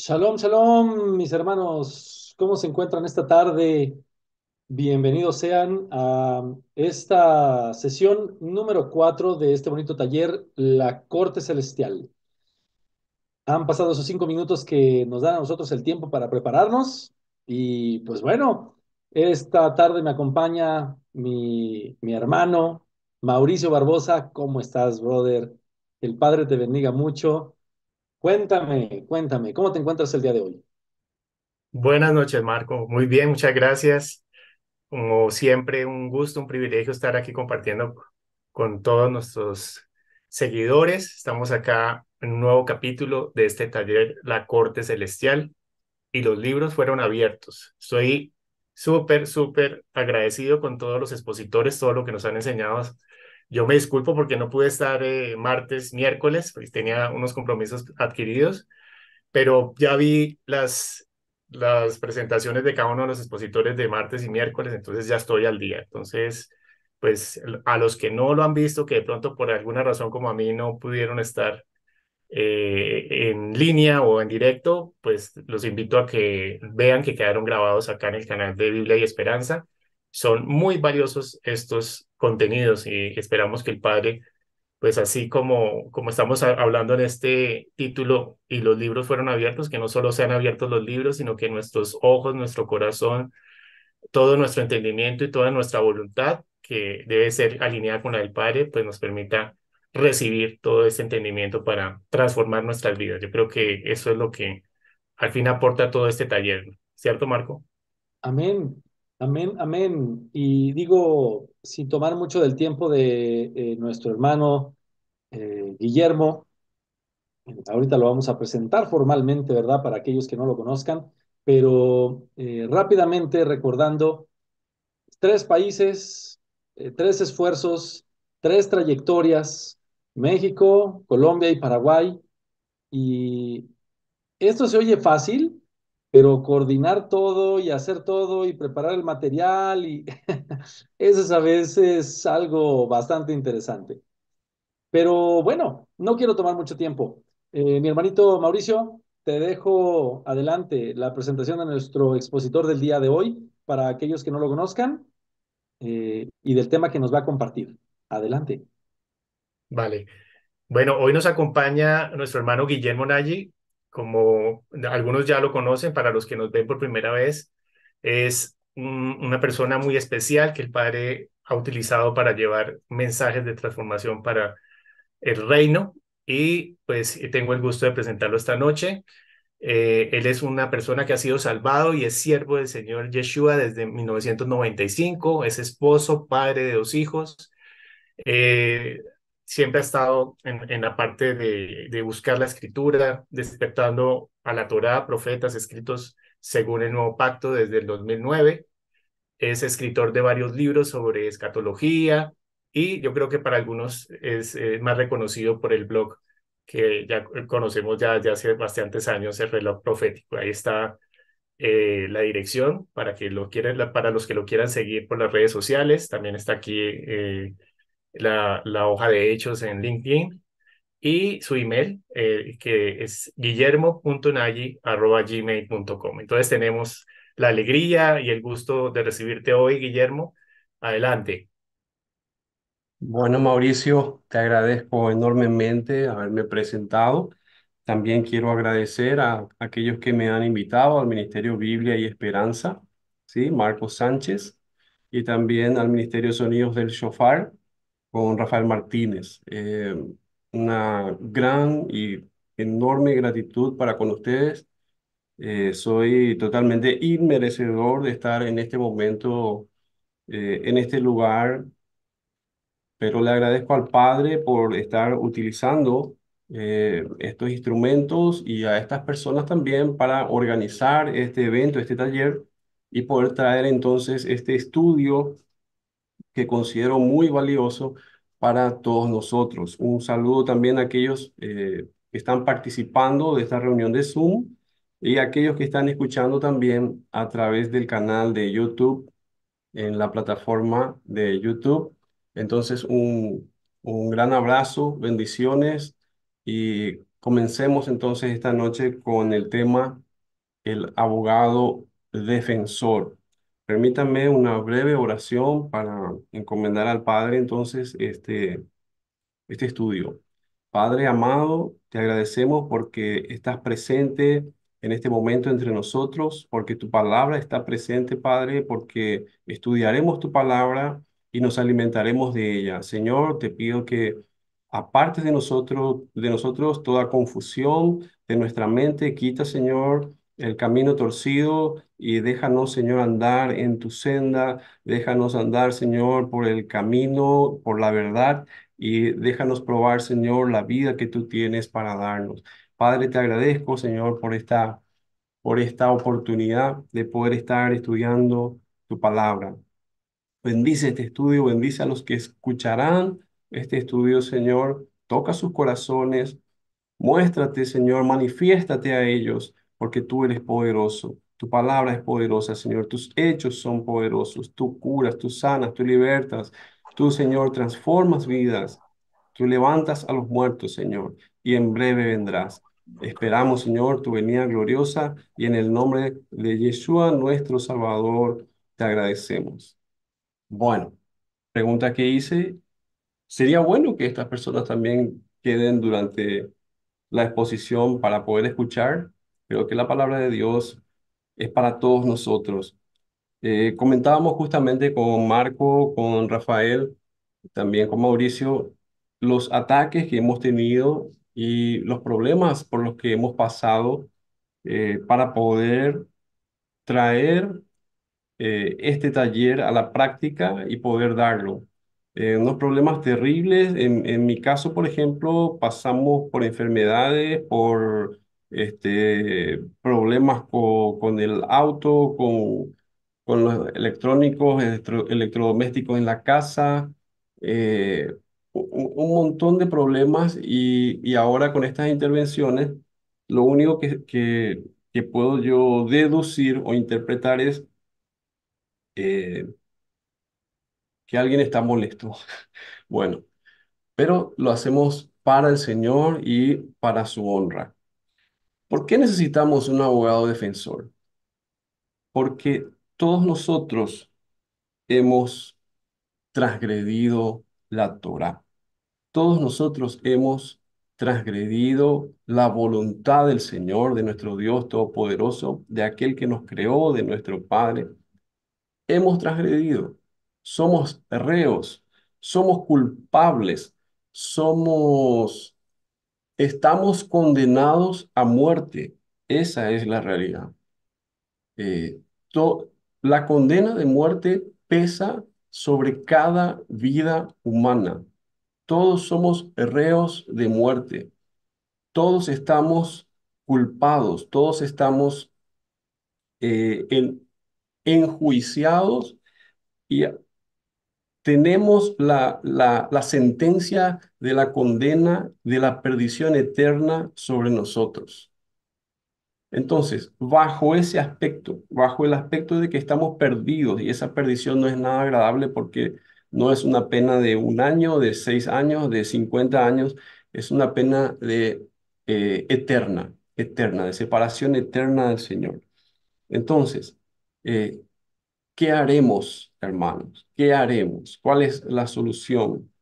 Shalom, shalom, mis hermanos. ¿Cómo se encuentran esta tarde? Bienvenidos sean a esta sesión número cuatro de este bonito taller, La Corte Celestial. Han pasado esos cinco minutos que nos dan a nosotros el tiempo para prepararnos. Y pues bueno, esta tarde me acompaña mi, mi hermano Mauricio Barbosa. ¿Cómo estás, brother? El Padre te bendiga mucho. Cuéntame, cuéntame, ¿cómo te encuentras el día de hoy? Buenas noches, Marco. Muy bien, muchas gracias. Como siempre, un gusto, un privilegio estar aquí compartiendo con todos nuestros seguidores. Estamos acá en un nuevo capítulo de este taller La Corte Celestial y los libros fueron abiertos. Estoy súper, súper agradecido con todos los expositores, todo lo que nos han enseñado yo me disculpo porque no pude estar eh, martes, miércoles, porque tenía unos compromisos adquiridos, pero ya vi las, las presentaciones de cada uno de los expositores de martes y miércoles, entonces ya estoy al día. Entonces, pues a los que no lo han visto, que de pronto por alguna razón como a mí no pudieron estar eh, en línea o en directo, pues los invito a que vean que quedaron grabados acá en el canal de Biblia y Esperanza. Son muy valiosos estos contenidos y esperamos que el Padre, pues así como, como estamos hablando en este título y los libros fueron abiertos, que no solo sean abiertos los libros, sino que nuestros ojos, nuestro corazón, todo nuestro entendimiento y toda nuestra voluntad, que debe ser alineada con la del Padre, pues nos permita recibir todo ese entendimiento para transformar nuestras vidas. Yo creo que eso es lo que al fin aporta todo este taller, ¿cierto, Marco? Amén. Amén, amén. Y digo, sin tomar mucho del tiempo de eh, nuestro hermano eh, Guillermo, eh, ahorita lo vamos a presentar formalmente, ¿verdad? Para aquellos que no lo conozcan, pero rápidamente recordando tres países, tres esfuerzos, tres trayectorias, México, Colombia y Paraguay. Y esto se oye fácil, pero coordinar todo y hacer todo y preparar el material y eso es a veces algo bastante interesante. Pero bueno, no quiero tomar mucho tiempo. Eh, mi hermanito Mauricio, te dejo adelante la presentación de nuestro expositor del día de hoy para aquellos que no lo conozcan eh, y del tema que nos va a compartir. Adelante. Vale. Bueno, hoy nos acompaña nuestro hermano Guillermo Nagy, como algunos ya lo conocen, para los que nos ven por primera vez, es una persona muy especial que el Padre ha utilizado para llevar mensajes de transformación para el reino. Y pues eh, tengo el gusto de presentarlo esta noche. Eh, él es una persona que ha sido salvado y es siervo del Señor Yeshua desde 1995. Es esposo, padre de dos hijos. Eh, siempre ha estado en, en la parte de, buscar la escritura, despertando a la Torá, profetas, escritos según el Nuevo Pacto desde el 2009. Es escritor de varios libros sobre escatología y yo creo que para algunos es eh, más reconocido por el blog que ya conocemos ya, ya hace bastantes años, el reloj profético. Ahí está eh, la dirección para, que lo quieran, para los que lo quieran seguir por las redes sociales. También está aquí eh, la, hoja de hechos en LinkedIn y su email, eh, que es guillermo.nagy@gmail.com Entonces tenemos la alegría y el gusto de recibirte hoy, Guillermo. Adelante. Bueno, Mauricio, te agradezco enormemente haberme presentado. También quiero agradecer a aquellos que me han invitado al Ministerio Biblia y Esperanza, ¿sí? Marcos Sánchez, y también al Ministerio Sonidos del Shofar, con Rafael Martínez. Eh, una gran y enorme gratitud para con ustedes. Eh, soy totalmente inmerecedor de estar en este momento, eh, en este lugar, pero le agradezco al Padre por estar utilizando estos instrumentos y a estas personas también para organizar este evento, este taller y poder traer entonces este estudio que considero muy valioso para todos nosotros. Un saludo también a aquellos eh, que están participando de esta reunión de Zoom y a aquellos que están escuchando también a través del canal de YouTube, en la plataforma de YouTube. Entonces, un, un gran abrazo, bendiciones y comencemos entonces esta noche con el tema el abogado defensor. Permítanme una breve oración para encomendar al Padre entonces este, este estudio. Padre amado, te agradecemos porque estás presente en este momento entre nosotros, porque tu palabra está presente, Padre, porque estudiaremos tu palabra y nos alimentaremos de ella. Señor, te pido que aparte de nosotros, de nosotros toda confusión de nuestra mente, quita, Señor, el camino torcido y déjanos, Señor, andar en tu senda, déjanos andar, Señor, por el camino, por la verdad y déjanos probar, Señor, la vida que tú tienes para darnos. Padre, te agradezco, Señor, por esta, por esta oportunidad de poder estar estudiando tu palabra. Bendice este estudio, bendice a los que escucharán este estudio, Señor. Toca sus corazones, muéstrate, Señor, manifiéstate a ellos porque tú eres poderoso. Tu palabra es poderosa, Señor. Tus hechos son poderosos. Tú curas, tú sanas, tú libertas. Tú, Señor, transformas vidas. Tú levantas a los muertos, Señor, y en breve vendrás. Esperamos, Señor, tu venida gloriosa y en el nombre de Yeshua, nuestro Salvador, te agradecemos. Bueno, pregunta que hice, sería bueno que estas personas también queden durante la exposición para poder escuchar Creo que la palabra de Dios es para todos nosotros. Eh, comentábamos justamente con Marco, con Rafael, también con Mauricio, los ataques que hemos tenido y los problemas por los que hemos pasado eh, para poder traer eh, este taller a la práctica y poder darlo. unos problemas terribles, en, mi caso, por ejemplo, pasamos por enfermedades, por este, problemas con, con el auto, con, con los electrónicos, electrodomésticos en la casa, eh, un, montón de problemas y, ahora con estas intervenciones, lo único que, que, que puedo yo deducir o interpretar es eh, que alguien está molesto. bueno, pero lo hacemos para el Señor y para su honra. ¿Por qué necesitamos un abogado defensor? Porque todos nosotros hemos transgredido la Torah. Todos nosotros hemos transgredido la voluntad del Señor, de nuestro Dios Todopoderoso, de aquel que nos creó, de nuestro Padre. Hemos transgredido, somos reos, somos culpables, somos estamos condenados a muerte. Esa es la realidad. Eh, la condena de muerte pesa sobre cada vida humana. Todos somos reos de muerte. Todos estamos culpados, todos estamos eh, en, enjuiciados y tenemos la, la, sentencia de la condena de la perdición eterna sobre nosotros. Entonces, bajo ese aspecto, bajo el aspecto de que estamos perdidos y esa perdición no es nada agradable porque no es una pena de un año, de seis años, de cincuenta años, es una pena de eh, eterna, eterna, de separación eterna del Señor. Entonces, eh, ¿Qué haremos, hermanos? ¿Qué haremos? ¿Cuál es la solución?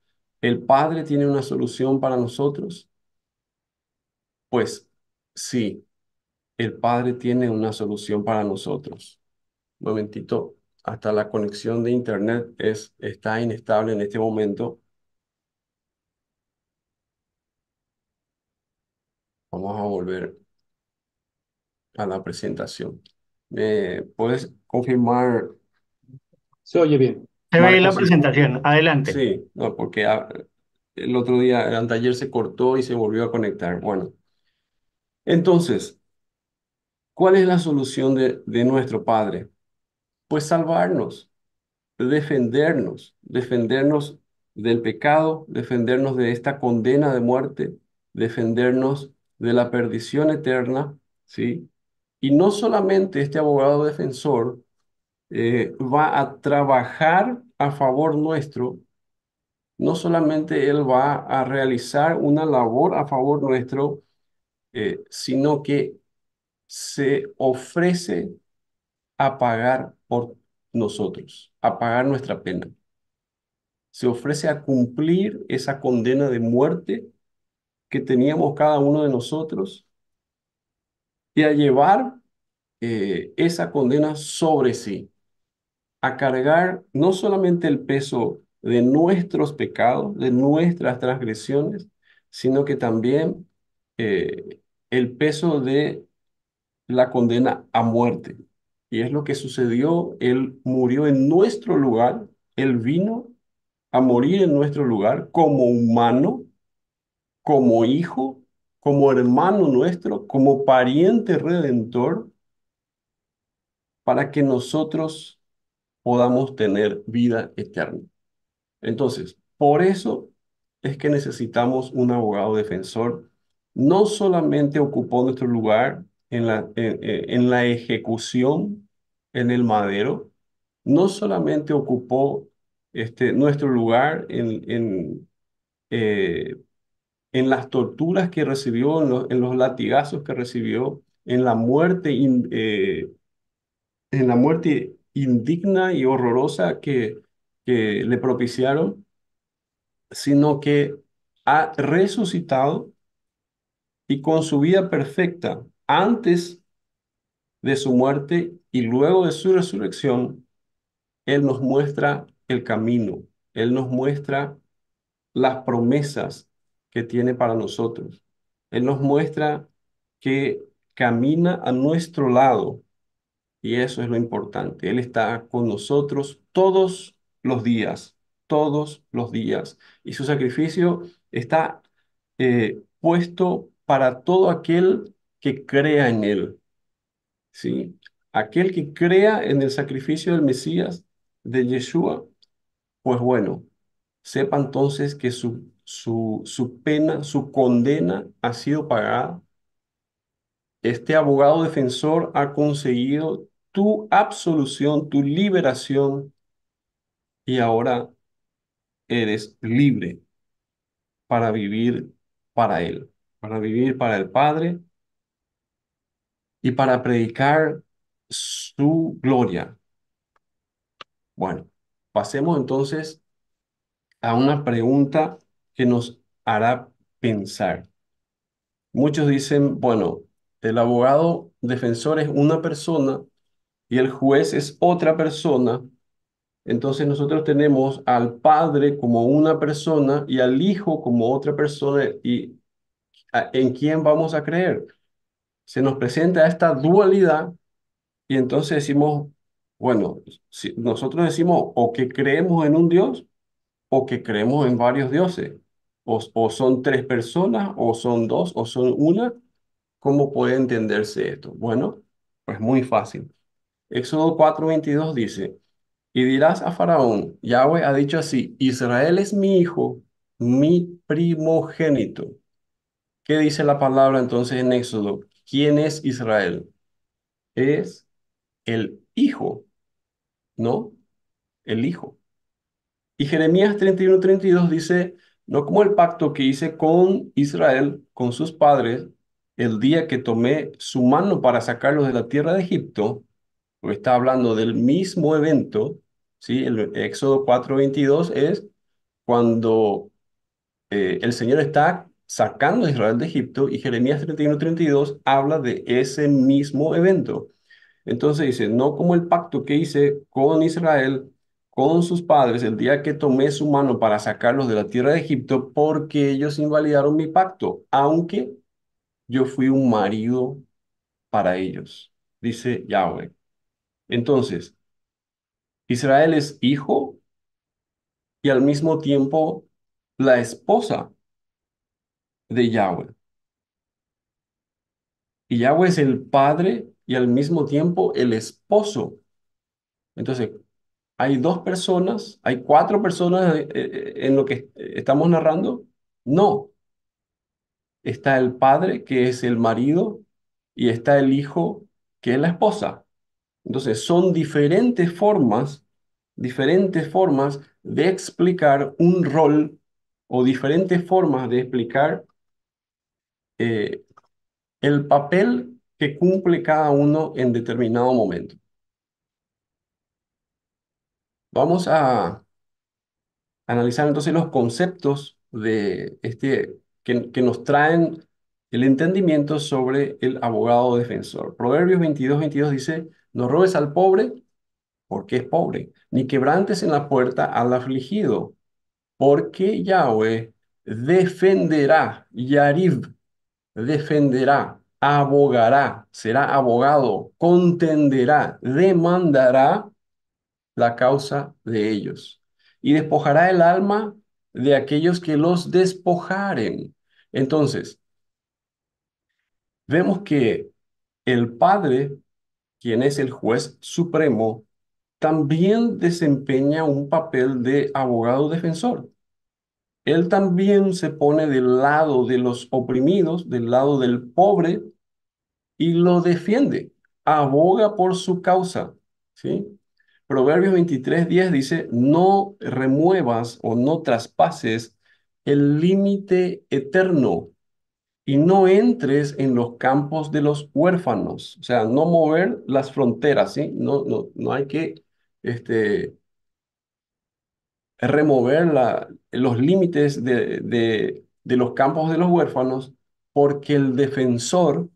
¿El Padre tiene una solución para nosotros? Pues sí, el Padre tiene una solución para nosotros. Un momentito, hasta la conexión de Internet es, está inestable en este momento. Vamos a volver a la presentación. ¿Me puedes confirmar se oye bien. Se ve la presentación. Adelante. Sí, no, porque ah, el otro día, el anteayer se cortó y se volvió a conectar. Bueno, entonces, ¿cuál es la solución de, de nuestro Padre? Pues salvarnos, defendernos, defendernos del pecado, defendernos de esta condena de muerte, defendernos de la perdición eterna, ¿sí? Y no solamente este abogado defensor, eh, va a trabajar a favor nuestro, no solamente Él va a realizar una labor a favor nuestro, eh, sino que se ofrece a pagar por nosotros, a pagar nuestra pena. Se ofrece a cumplir esa condena de muerte que teníamos cada uno de nosotros y a llevar eh, esa condena sobre sí a cargar no solamente el peso de nuestros pecados, de nuestras transgresiones, sino que también eh, el peso de la condena a muerte. Y es lo que sucedió, Él murió en nuestro lugar, Él vino a morir en nuestro lugar como humano, como hijo, como hermano nuestro, como pariente redentor, para que nosotros podamos tener vida eterna. Entonces, por eso es que necesitamos un abogado defensor. No solamente ocupó nuestro lugar en la, en, eh, la ejecución en el madero, no solamente ocupó este, nuestro lugar en, en, eh, en las torturas que recibió, en, los latigazos que recibió, en la muerte, eh, en la muerte indigna y horrorosa que, que le propiciaron, sino que ha resucitado y con su vida perfecta antes de su muerte y luego de su resurrección, Él nos muestra el camino, Él nos muestra las promesas que tiene para nosotros. Él nos muestra que camina a nuestro lado y eso es lo importante. Él está con nosotros todos los días, todos los días. Y su sacrificio está eh, puesto para todo aquel que crea en Él. ¿Sí? Aquel que crea en el sacrificio del Mesías, de Yeshua, pues bueno, sepa entonces que su, su, su pena, su condena ha sido pagada. Este abogado defensor ha conseguido tu absolución, tu liberación, y ahora eres libre para vivir para Él, para vivir para el Padre y para predicar su gloria. Bueno, pasemos entonces a una pregunta que nos hará pensar. Muchos dicen, bueno, el abogado defensor es una persona y el juez es otra persona, entonces nosotros tenemos al Padre como una persona y al Hijo como otra persona y en quién vamos a creer. Se nos presenta esta dualidad y entonces decimos, bueno, nosotros decimos o que creemos en un Dios o que creemos en varios dioses, o, o son tres personas, o son dos, o son una, ¿cómo puede entenderse esto? Bueno, pues muy fácil. Éxodo 4:22 dice, y dirás a Faraón, Yahweh ha dicho así, Israel es mi hijo, mi primogénito. ¿Qué dice la palabra entonces en Éxodo? ¿Quién es Israel? Es el hijo, ¿no? El hijo. Y Jeremías 31:32 dice, no como el pacto que hice con Israel, con sus padres, el día que tomé su mano para sacarlos de la tierra de Egipto, está hablando del mismo evento, ¿sí? El Éxodo 4.22 es cuando eh, el Señor está sacando a Israel de Egipto y Jeremías 31.32 habla de ese mismo evento. Entonces dice, no como el pacto que hice con Israel, con sus padres, el día que tomé su mano para sacarlos de la tierra de Egipto, porque ellos invalidaron mi pacto, aunque yo fui un marido para ellos, dice Yahweh. Entonces, Israel es hijo y al mismo tiempo la esposa de Yahweh. Y Yahweh es el padre y al mismo tiempo el esposo. Entonces, hay dos personas, hay cuatro personas eh, eh, en lo que estamos narrando. No. Está el padre, que es el marido, y está el hijo, que es la esposa. Entonces, son diferentes formas, diferentes formas de explicar un rol o diferentes formas de explicar eh, el papel que cumple cada uno en determinado momento. Vamos a analizar entonces los conceptos de este, que, que nos traen el entendimiento sobre el abogado defensor. Proverbios 22, 22 dice, no robes al pobre porque es pobre, ni quebrantes en la puerta al afligido, porque Yahweh defenderá, Yarib defenderá, abogará, será abogado, contenderá, demandará la causa de ellos y despojará el alma de aquellos que los despojaren. Entonces, vemos que el Padre quien es el juez supremo, también desempeña un papel de abogado defensor. Él también se pone del lado de los oprimidos, del lado del pobre, y lo defiende, aboga por su causa. ¿sí? Proverbios 23, 10 dice, no remuevas o no traspases el límite eterno y no entres en los campos de los huérfanos, o sea, no mover las fronteras, ¿sí? No, no, no hay que este, remover la, los límites de, de los campos de los huérfanos, porque el defensor,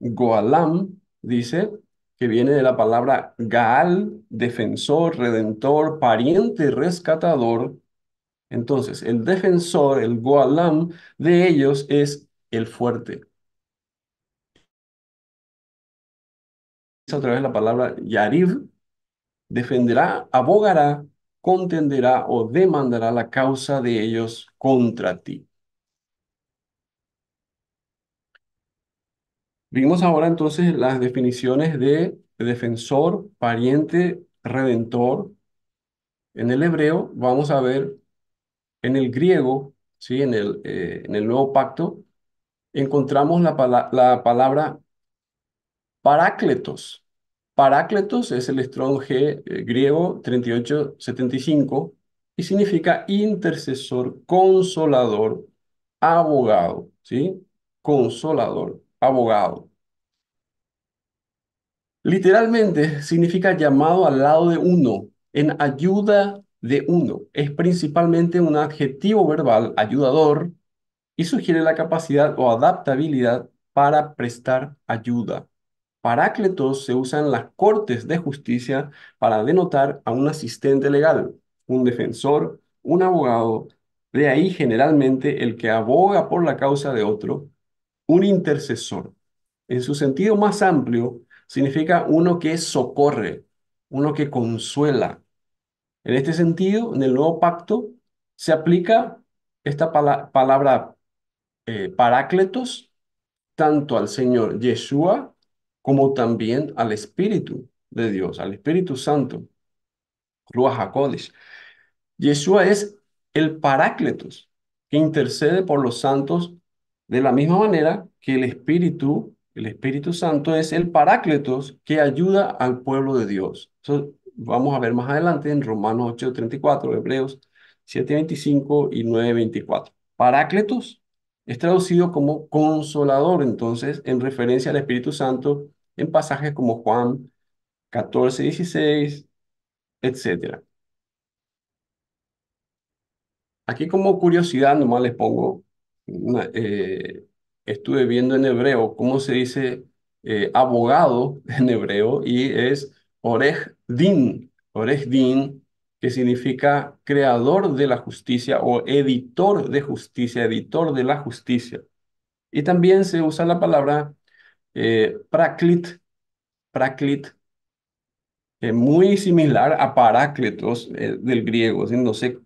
Goalam, dice, que viene de la palabra Gaal, defensor, redentor, pariente, rescatador. Entonces, el defensor, el Goalam de ellos es el fuerte. Otra vez la palabra Yariv defenderá, abogará, contenderá o demandará la causa de ellos contra ti. Vimos ahora entonces las definiciones de defensor, pariente, redentor. En el hebreo vamos a ver, en el griego, ¿sí? en el eh, nuevo pacto, encontramos la, palabra parácletos. Parácletos es el estrón G eh, griego 3875 y significa intercesor, consolador, abogado, ¿sí? Consolador, abogado. Literalmente significa llamado al lado de uno, en ayuda de uno. Es principalmente un adjetivo verbal ayudador y sugiere la capacidad o adaptabilidad para prestar ayuda. Parácletos se usan en las cortes de justicia para denotar a un asistente legal, un defensor, un abogado, de ahí generalmente el que aboga por la causa de otro, un intercesor. En su sentido más amplio, significa uno que socorre, uno que consuela. En este sentido, en el nuevo pacto se aplica esta palabra eh, parácletos tanto al Señor Yeshua como también al Espíritu de Dios, al Espíritu Santo, Ruach Yeshua es el parácletos que intercede por los santos de la misma manera que el Espíritu, el Espíritu Santo es el parácletos que ayuda al pueblo de Dios. vamos a ver más adelante en Romanos 8:34, Hebreos 7:25 y 9:24. Parácletos es traducido como consolador, entonces, en referencia al Espíritu Santo en pasajes como Juan 14, 16, etc. Aquí como curiosidad, nomás les pongo, eh, estuve viendo en hebreo cómo se dice eh, abogado en hebreo y es orej din. Orej din que significa creador de la justicia o editor de justicia, editor de la justicia. Y también se usa la palabra eh, praklit, praklit, eh, muy similar a paráclitos eh, del griego. ¿sí? No sé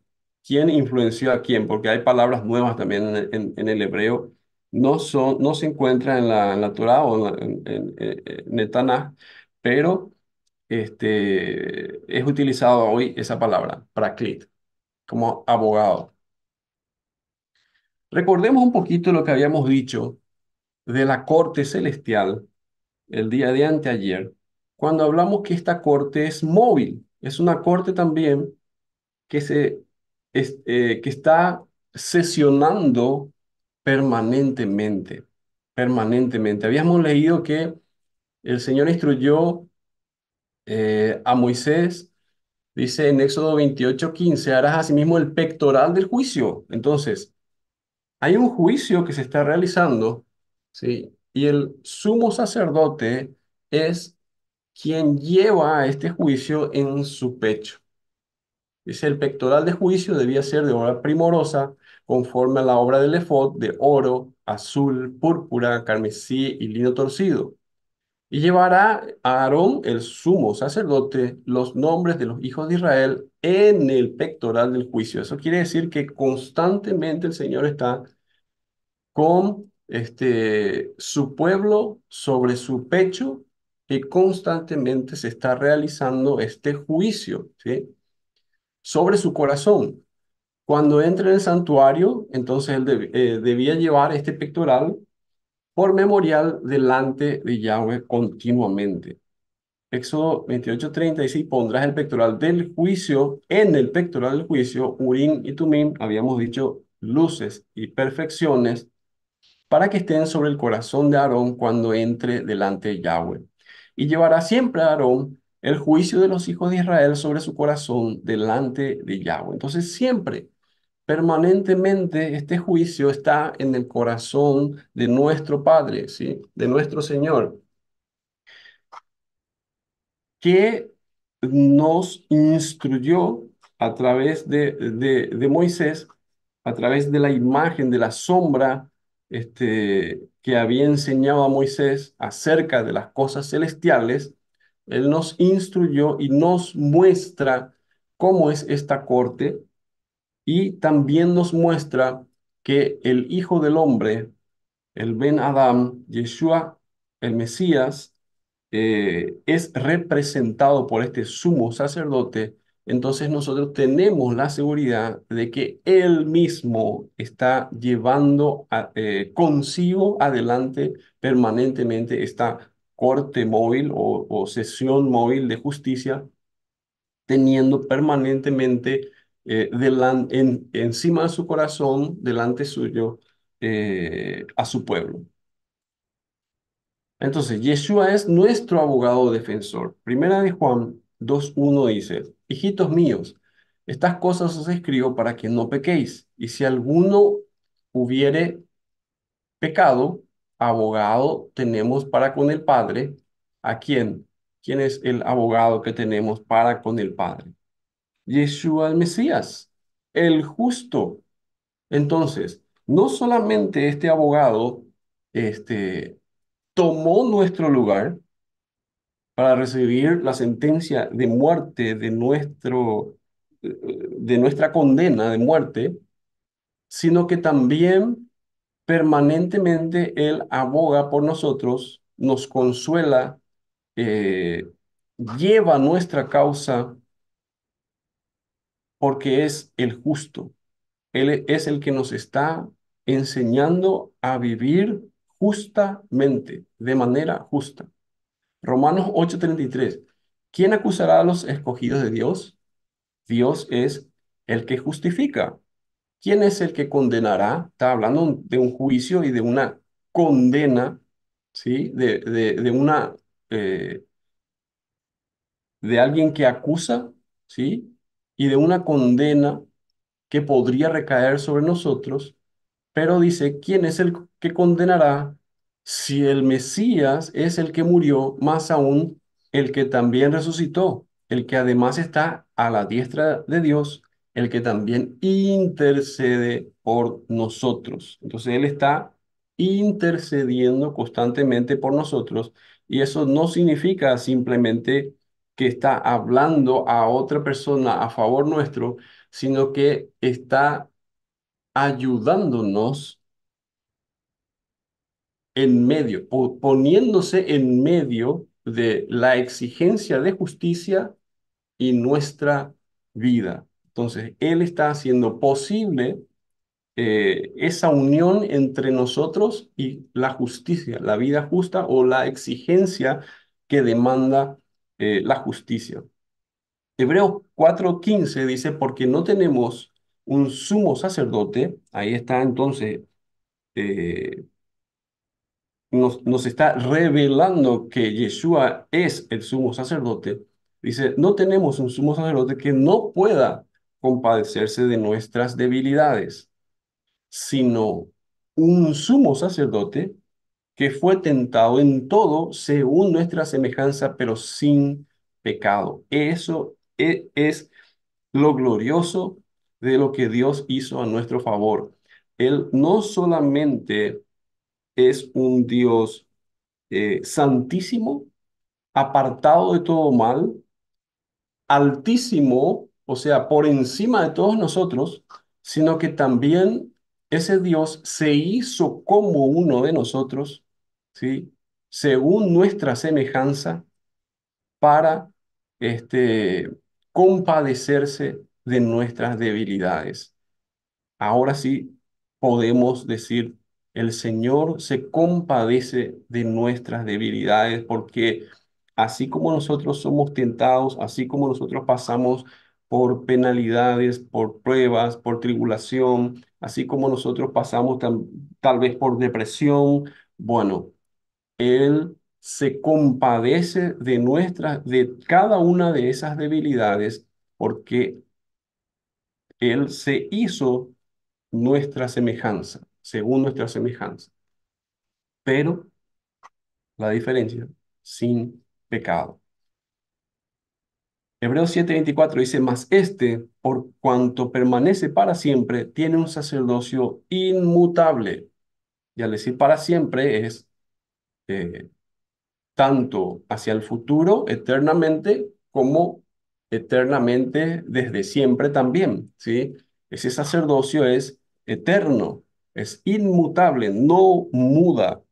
quién influenció a quién, porque hay palabras nuevas también en, el hebreo. No, son, no se encuentra en la, Torah o en, en, pero este, es utilizado hoy esa palabra, praclit, como abogado. Recordemos un poquito lo que habíamos dicho de la corte celestial el día de anteayer, cuando hablamos que esta corte es móvil, es una corte también que, se, eh, que está sesionando permanentemente, permanentemente. Habíamos leído que el Señor instruyó eh, a Moisés, dice en Éxodo 28, 15, harás asimismo el pectoral del juicio. Entonces, hay un juicio que se está realizando, ¿sí? Y el sumo sacerdote es quien lleva este juicio en su pecho. Dice, el pectoral de juicio debía ser de obra primorosa, conforme a la obra del efod, de oro, azul, púrpura, carmesí y lino torcido. Y llevará a Aarón, el sumo sacerdote, los nombres de los hijos de Israel en el pectoral del juicio. Eso quiere decir que constantemente el Señor está con este, su pueblo sobre su pecho y constantemente se está realizando este juicio ¿sí? sobre su corazón. Cuando entra en el santuario, entonces él eh, debía llevar este pectoral por memorial delante de Yahweh continuamente. Éxodo 28, 36, pondrás el pectoral del juicio, en el pectoral del juicio, Urim y Tumim, habíamos dicho luces y perfecciones, para que estén sobre el corazón de Aarón cuando entre delante de Yahweh. Y llevará siempre a Aarón el juicio de los hijos de Israel sobre su corazón delante de Yahweh. Entonces siempre Permanentemente este juicio está en el corazón de nuestro Padre, ¿sí? de nuestro Señor, que nos instruyó a través de, de, Moisés, a través de la imagen, de la sombra este, que había enseñado a Moisés acerca de las cosas celestiales, Él nos instruyó y nos muestra cómo es esta corte y también nos muestra que el Hijo del Hombre, el Ben Adam, Yeshua, el Mesías, eh, es representado por este sumo sacerdote, entonces nosotros tenemos la seguridad de que Él mismo está llevando eh, consigo adelante permanentemente esta corte móvil o sesión móvil de justicia, teniendo permanentemente eh, encima de su corazón, delante suyo, eh, a su pueblo. Entonces, Yeshua es nuestro abogado defensor. Primera de Juan 2.1 dice, hijitos míos, estas cosas os escribo para que no pequéis. Y si alguno hubiere pecado, abogado tenemos para con el Padre. ¿A quién? ¿Quién es el abogado que tenemos para con el Padre? Yeshua el Mesías, el justo. Entonces, no solamente este abogado este, tomó nuestro lugar para recibir la sentencia de muerte de, nuestro, de nuestra condena de muerte, sino que también permanentemente Él aboga por nosotros, nos consuela, eh, lleva nuestra causa porque es el justo. Él e, es el que nos está enseñando a vivir justamente, de manera justa. Romanos 8:33. ¿Quién acusará a los escogidos de Dios? Dios es el que justifica. ¿Quién es el que condenará? Está hablando de un juicio y de una condena, ¿sí? De, de, una... Eh, de alguien que acusa, ¿sí? y de una condena que podría recaer sobre nosotros, pero dice, ¿quién es el que condenará si el Mesías es el que murió, más aún el que también resucitó, el que además está a la diestra de Dios, el que también intercede por nosotros? Entonces Él está intercediendo constantemente por nosotros y eso no significa simplemente que está hablando a otra persona a favor nuestro, sino que está ayudándonos en medio, poniéndose en medio de la exigencia de justicia y nuestra vida. Entonces, Él está haciendo posible eh, esa unión entre nosotros y la justicia, la vida justa o la exigencia que demanda eh, la justicia. Hebreos 4:15 dice, porque no tenemos un sumo sacerdote, ahí está entonces, eh, nos, nos está revelando que Yeshua es el sumo sacerdote. Dice, no tenemos un sumo sacerdote que no pueda compadecerse de nuestras debilidades, sino un sumo sacerdote que fue tentado en todo según nuestra semejanza, pero sin pecado. Eso e, es, lo glorioso de lo que Dios hizo a nuestro favor. Él no solamente es un Dios eh, santísimo, apartado de todo mal, altísimo, o sea, por encima de todos nosotros, sino que también ese Dios se hizo como uno de nosotros ¿sí? según nuestra semejanza, para este, compadecerse de nuestras debilidades. Ahora sí podemos decir, el Señor se compadece de nuestras debilidades porque así como nosotros somos tentados, así como nosotros pasamos por penalidades, por pruebas, por tribulación, así como nosotros pasamos tal vez por depresión, bueno, él se compadece de nuestras, de cada una de esas debilidades, porque Él se hizo nuestra semejanza, según nuestra semejanza. Pero la diferencia, sin pecado. Hebreos 7:24 dice, más este, por cuanto permanece para siempre, tiene un sacerdocio inmutable. Y al decir para siempre es eh, tanto hacia el futuro eternamente como eternamente desde siempre también, ¿sí? Ese sacerdocio es eterno, es inmutable, no muda,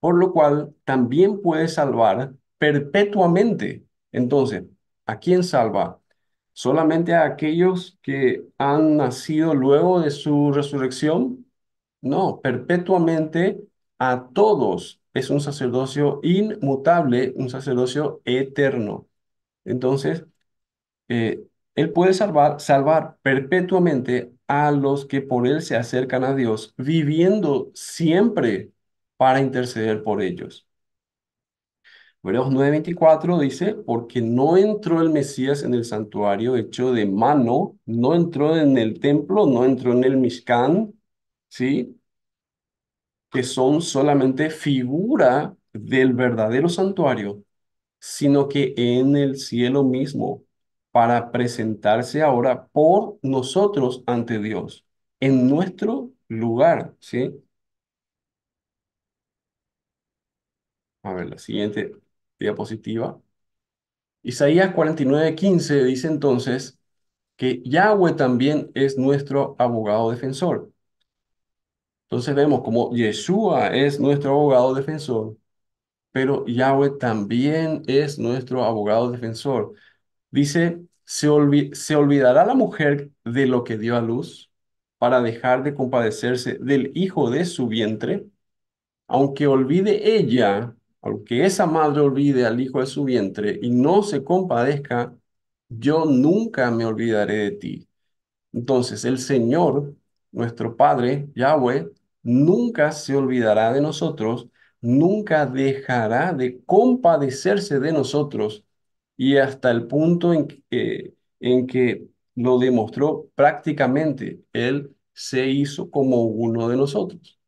por lo cual también puede salvar perpetuamente. Entonces, ¿a quién salva? ¿Solamente a aquellos que han nacido luego de su resurrección? No, perpetuamente a todos es un sacerdocio inmutable, un sacerdocio eterno. Entonces, eh, Él puede salvar, salvar perpetuamente a los que por Él se acercan a Dios, viviendo siempre para interceder por ellos. Hebreos 9:24 dice, porque no entró el Mesías en el santuario hecho de mano, no entró en el templo, no entró en el Mishkan, ¿sí? que son solamente figura del verdadero santuario, sino que en el cielo mismo, para presentarse ahora por nosotros ante Dios, en nuestro lugar, ¿sí? A ver, la siguiente diapositiva. Isaías 49, 15 dice entonces que Yahweh también es nuestro abogado defensor entonces vemos como Yeshua es nuestro abogado defensor, pero Yahweh también es nuestro abogado defensor. Dice, ¿se, ¿se olvidará la mujer de lo que dio a luz para dejar de compadecerse del hijo de su vientre? Aunque olvide ella, aunque esa madre olvide al hijo de su vientre y no se compadezca, yo nunca me olvidaré de ti. Entonces el Señor, nuestro Padre, Yahweh, nunca se olvidará de nosotros, nunca dejará de compadecerse de nosotros y hasta el punto en que, eh, en que lo demostró prácticamente. Él se hizo como uno de nosotros.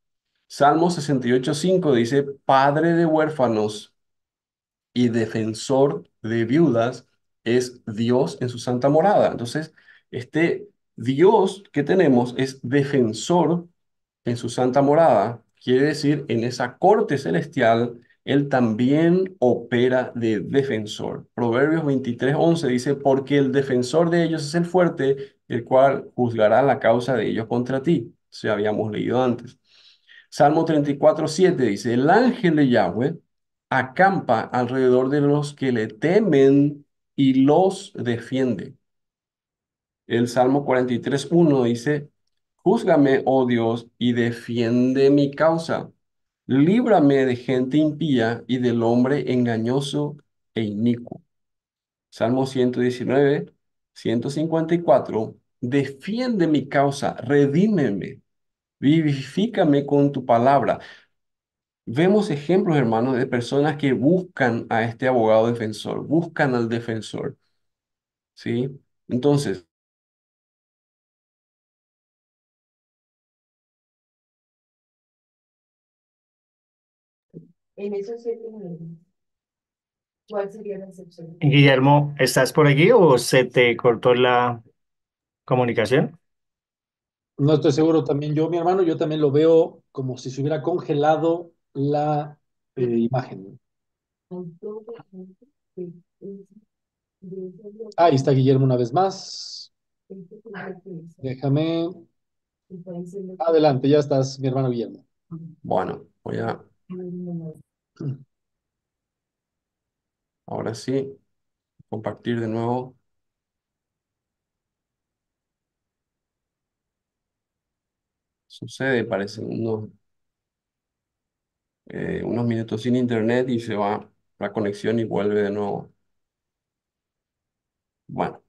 Salmo 68.5 dice, Padre de huérfanos y defensor de viudas es Dios en su santa morada. Entonces, este Dios que tenemos es defensor en su santa morada, quiere decir en esa corte celestial, él también opera de defensor. Proverbios 23.11 dice, porque el defensor de ellos es el fuerte, el cual juzgará la causa de ellos contra ti. Se habíamos leído antes. Salmo 34, dice, el ángel de Yahweh acampa alrededor de los que le temen y los defiende. El Salmo 43.1 dice, Júzgame, oh Dios, y defiende mi causa. Líbrame de gente impía y del hombre engañoso e inicuo. Salmo 119, 154. Defiende mi causa, redímeme, vivifícame con tu palabra. Vemos ejemplos, hermanos, de personas que buscan a este abogado defensor, buscan al defensor. ¿Sí? Entonces, en esos siete ¿cuál sería la excepción? Guillermo, ¿estás por aquí o se te cortó la comunicación? No estoy seguro también yo, mi hermano, yo también lo veo como si se hubiera congelado la eh, imagen. Ahí está Guillermo una vez más. Déjame. Adelante, ya estás, mi hermano Guillermo. Bueno, voy a Ahora sí, compartir de nuevo. Sucede, parece unos, eh, unos minutos sin internet y se va la conexión y vuelve de nuevo. Bueno,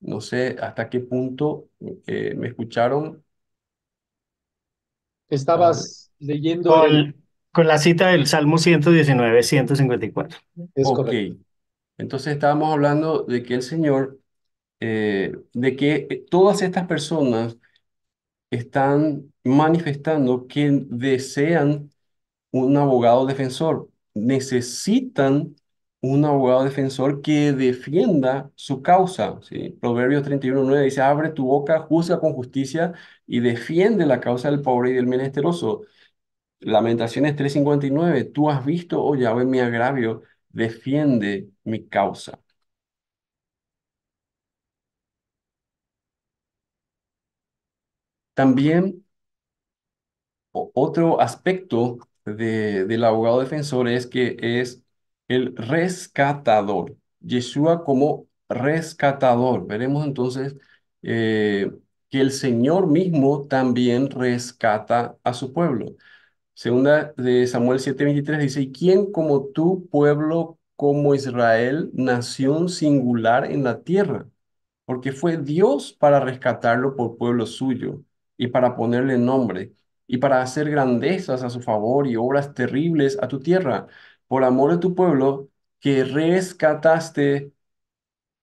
no sé hasta qué punto eh, me escucharon. Estabas ah, leyendo el, con la cita del Salmo 119, 154. ok. Entonces estábamos hablando de que el Señor, eh, de que eh, todas estas personas están manifestando que desean un abogado defensor, necesitan un abogado defensor que defienda su causa. ¿sí? Proverbios 31.9 dice, abre tu boca, juzga con justicia y defiende la causa del pobre y del menesteroso. Lamentaciones 3:59, tú has visto, oh Yahweh, mi agravio, defiende mi causa. También otro aspecto de, del abogado defensor es que es el rescatador, Yeshua como rescatador. Veremos entonces eh, que el Señor mismo también rescata a su pueblo. Segunda de Samuel 7:23 dice, ¿y quién como tu pueblo, como Israel, nación singular en la tierra? Porque fue Dios para rescatarlo por pueblo suyo y para ponerle nombre y para hacer grandezas a su favor y obras terribles a tu tierra, por amor de tu pueblo que rescataste,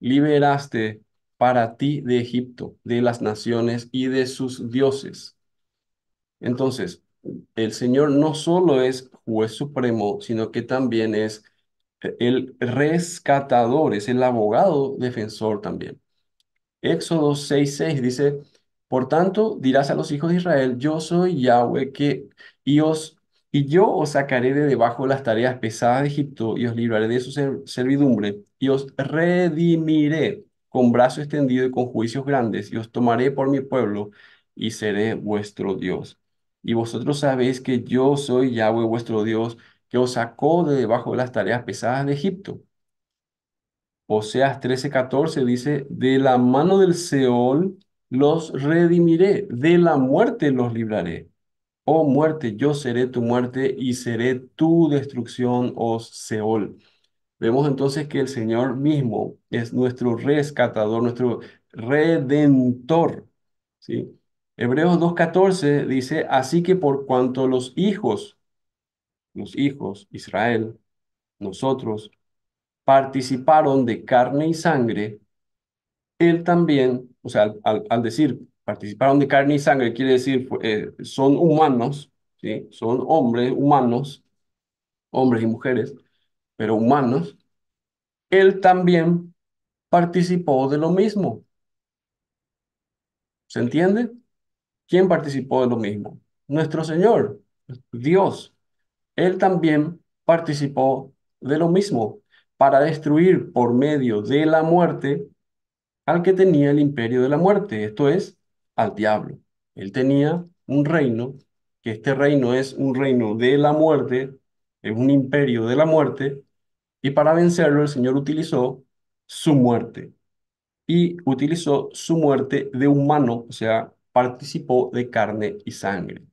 liberaste para ti de Egipto, de las naciones y de sus dioses. Entonces, el Señor no solo es juez supremo, sino que también es el rescatador, es el abogado defensor también. Éxodo 6:6 dice, por tanto dirás a los hijos de Israel, yo soy Yahweh que y os y yo os sacaré de debajo de las tareas pesadas de Egipto y os libraré de su servidumbre y os redimiré con brazo extendido y con juicios grandes y os tomaré por mi pueblo y seré vuestro Dios y vosotros sabéis que yo soy Yahweh vuestro Dios, que os sacó de debajo de las tareas pesadas de Egipto. Oseas 13:14 dice, de la mano del Seol los redimiré, de la muerte los libraré. Oh muerte, yo seré tu muerte y seré tu destrucción, oh Seol. Vemos entonces que el Señor mismo es nuestro rescatador, nuestro redentor. ¿sí? Hebreos 2.14 dice, así que por cuanto los hijos, los hijos, Israel, nosotros, participaron de carne y sangre, él también, o sea, al, decir participaron de carne y sangre, quiere decir, eh, son humanos, ¿sí? son hombres, humanos, hombres y mujeres, pero humanos, él también participó de lo mismo. ¿Se entiende? ¿Quién participó de lo mismo? Nuestro Señor, Dios. Él también participó de lo mismo para destruir por medio de la muerte al que tenía el imperio de la muerte, esto es, al diablo. Él tenía un reino, que este reino es un reino de la muerte, es un imperio de la muerte, y para vencerlo el Señor utilizó su muerte. Y utilizó su muerte de humano, o sea, participó de carne y sangre.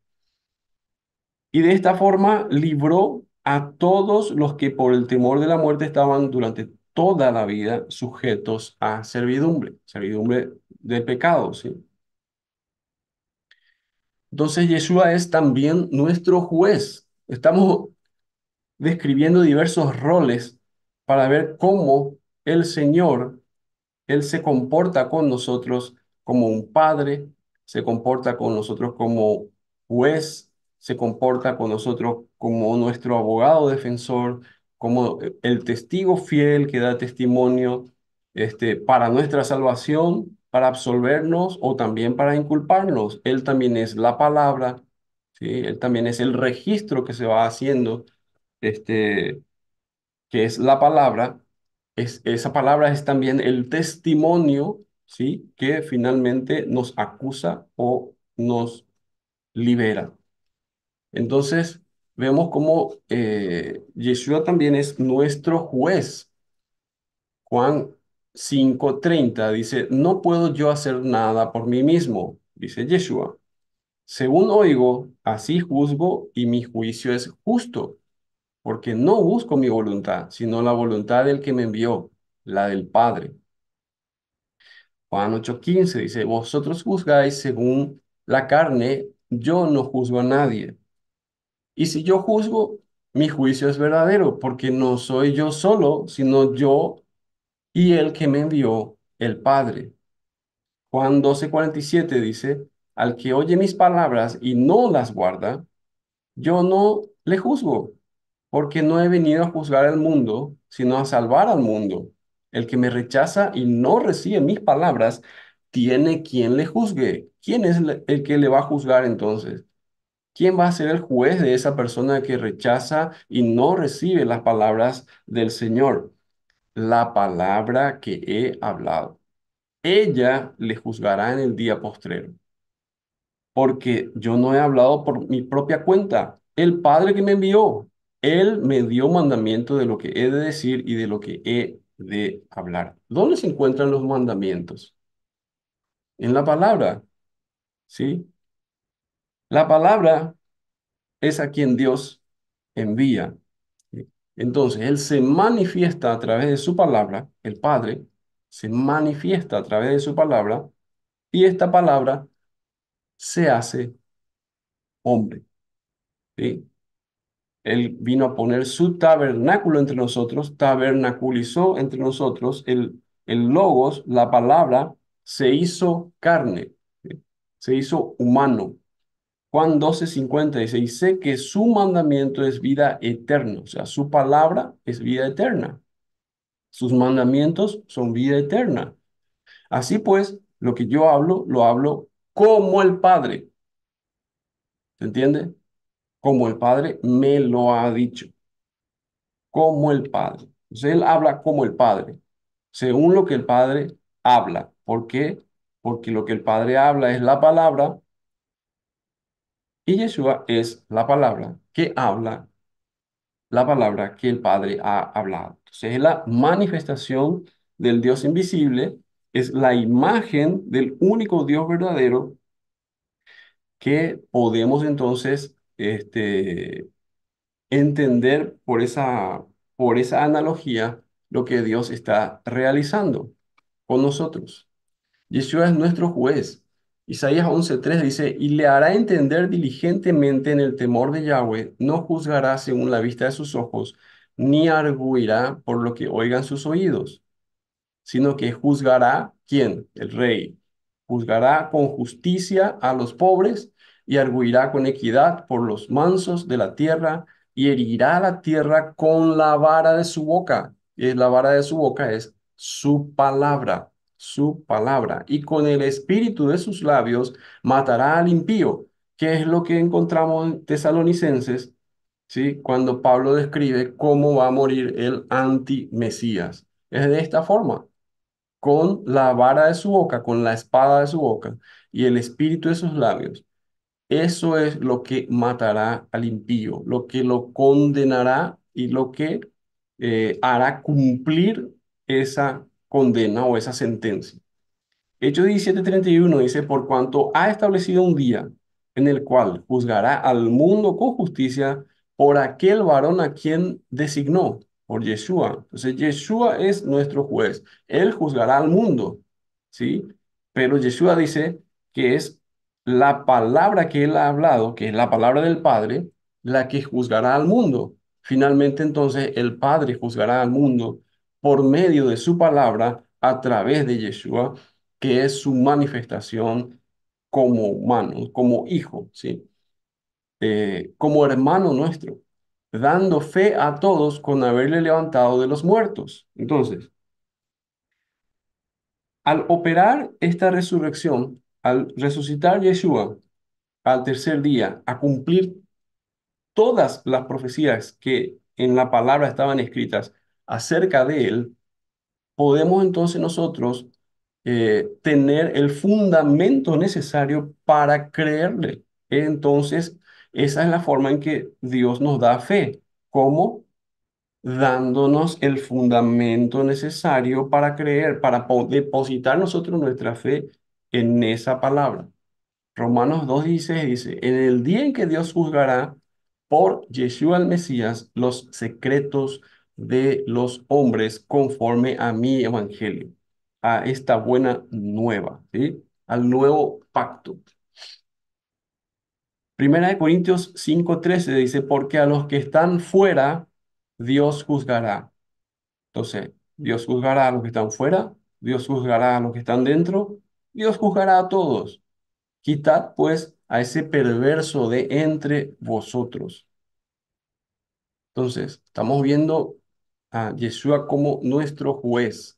Y de esta forma libró a todos los que por el temor de la muerte estaban durante toda la vida sujetos a servidumbre, servidumbre de pecado, ¿sí? Entonces Yeshua es también nuestro juez. Estamos describiendo diversos roles para ver cómo el Señor, Él se comporta con nosotros como un padre, se comporta con nosotros como juez, se comporta con nosotros como nuestro abogado defensor, como eh, el testigo fiel que da testimonio este, para nuestra salvación, para absolvernos o también para inculparnos. Él también es la palabra, ¿sí? Él también es el registro que se va haciendo, este, que es la palabra. Es, esa palabra es también el testimonio ¿sí? que finalmente nos acusa o nos libera. Entonces, vemos cómo eh, Yeshua también es nuestro juez. Juan 5:30 dice, no puedo yo hacer nada por mí mismo, dice Yeshua. Según oigo, así juzgo y mi juicio es justo, porque no busco mi voluntad, sino la voluntad del que me envió, la del Padre. Juan 8:15 dice, vosotros juzgáis según la carne, yo no juzgo a nadie. Y si yo juzgo, mi juicio es verdadero, porque no soy yo solo, sino yo y el que me envió, el Padre. Juan 12:47 dice, al que oye mis palabras y no las guarda, yo no le juzgo, porque no he venido a juzgar al mundo, sino a salvar al mundo. El que me rechaza y no recibe mis palabras, tiene quien le juzgue. ¿Quién es el que le va a juzgar entonces? ¿Quién va a ser el juez de esa persona que rechaza y no recibe las palabras del Señor? La palabra que he hablado. Ella le juzgará en el día postrero. Porque yo no he hablado por mi propia cuenta. El Padre que me envió, Él me dio mandamiento de lo que he de decir y de lo que he de hablar. ¿Dónde se encuentran los mandamientos? En la palabra, ¿sí? La palabra es a quien Dios envía. Entonces, Él se manifiesta a través de su palabra, el Padre se manifiesta a través de su palabra, y esta palabra se hace hombre. ¿sí? Él vino a poner su tabernáculo entre nosotros, tabernaculizó entre nosotros el, el logos, la palabra, se hizo carne, se hizo humano. Juan 12, 50 dice, y sé que su mandamiento es vida eterna, o sea, su palabra es vida eterna. Sus mandamientos son vida eterna. Así pues, lo que yo hablo, lo hablo como el Padre. ¿Se entiende? como el Padre me lo ha dicho. Como el Padre. Entonces él habla como el Padre, según lo que el Padre habla. ¿Por qué? Porque lo que el Padre habla es la palabra y Yeshua es la palabra que habla la palabra que el Padre ha hablado. Entonces es la manifestación del Dios invisible, es la imagen del único Dios verdadero que podemos entonces este, entender por esa, por esa analogía lo que Dios está realizando con nosotros. Yeshua es nuestro juez. Isaías 11:3 dice, y le hará entender diligentemente en el temor de Yahweh, no juzgará según la vista de sus ojos, ni arguirá por lo que oigan sus oídos, sino que juzgará quién, el rey, juzgará con justicia a los pobres y arguirá con equidad por los mansos de la tierra y herirá la tierra con la vara de su boca. Y eh, la vara de su boca es su palabra, su palabra. Y con el espíritu de sus labios matará al impío, que es lo que encontramos en Tesalonicenses, ¿sí? cuando Pablo describe cómo va a morir el anti-mesías. Es de esta forma, con la vara de su boca, con la espada de su boca y el espíritu de sus labios eso es lo que matará al impío, lo que lo condenará y lo que eh, hará cumplir esa condena o esa sentencia. Hechos 17:31 dice, por cuanto ha establecido un día en el cual juzgará al mundo con justicia por aquel varón a quien designó, por Yeshua. Entonces, Yeshua es nuestro juez. Él juzgará al mundo, ¿sí? Pero Yeshua dice que es la palabra que él ha hablado, que es la palabra del Padre, la que juzgará al mundo. Finalmente entonces el Padre juzgará al mundo por medio de su palabra a través de Yeshua, que es su manifestación como humano, como hijo, ¿sí? Eh, como hermano nuestro, dando fe a todos con haberle levantado de los muertos. Entonces, al operar esta resurrección, al resucitar Yeshua al tercer día, a cumplir todas las profecías que en la palabra estaban escritas acerca de él, podemos entonces nosotros eh, tener el fundamento necesario para creerle. Entonces, esa es la forma en que Dios nos da fe, como dándonos el fundamento necesario para creer, para depositar nosotros nuestra fe en esa palabra. Romanos 2.16 dice, en el día en que Dios juzgará por Yeshua el Mesías los secretos de los hombres conforme a mi evangelio, a esta buena nueva, ¿sí? al nuevo pacto. Primera de Corintios 5.13 dice, porque a los que están fuera, Dios juzgará. Entonces, Dios juzgará a los que están fuera, Dios juzgará a los que están dentro, Dios juzgará a todos. Quitad pues a ese perverso de entre vosotros. Entonces, estamos viendo a Yeshua como nuestro juez.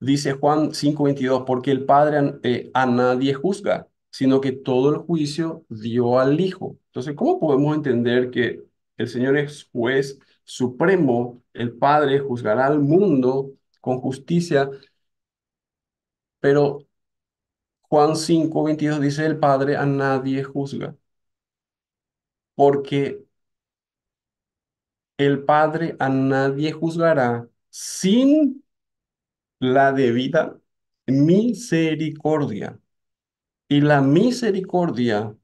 Dice Juan 5:22, porque el Padre eh, a nadie juzga, sino que todo el juicio dio al Hijo. Entonces, ¿cómo podemos entender que el Señor es juez supremo, el Padre juzgará al mundo con justicia pero Juan 5, 22 dice, el Padre a nadie juzga, porque el Padre a nadie juzgará sin la debida misericordia. Y la misericordia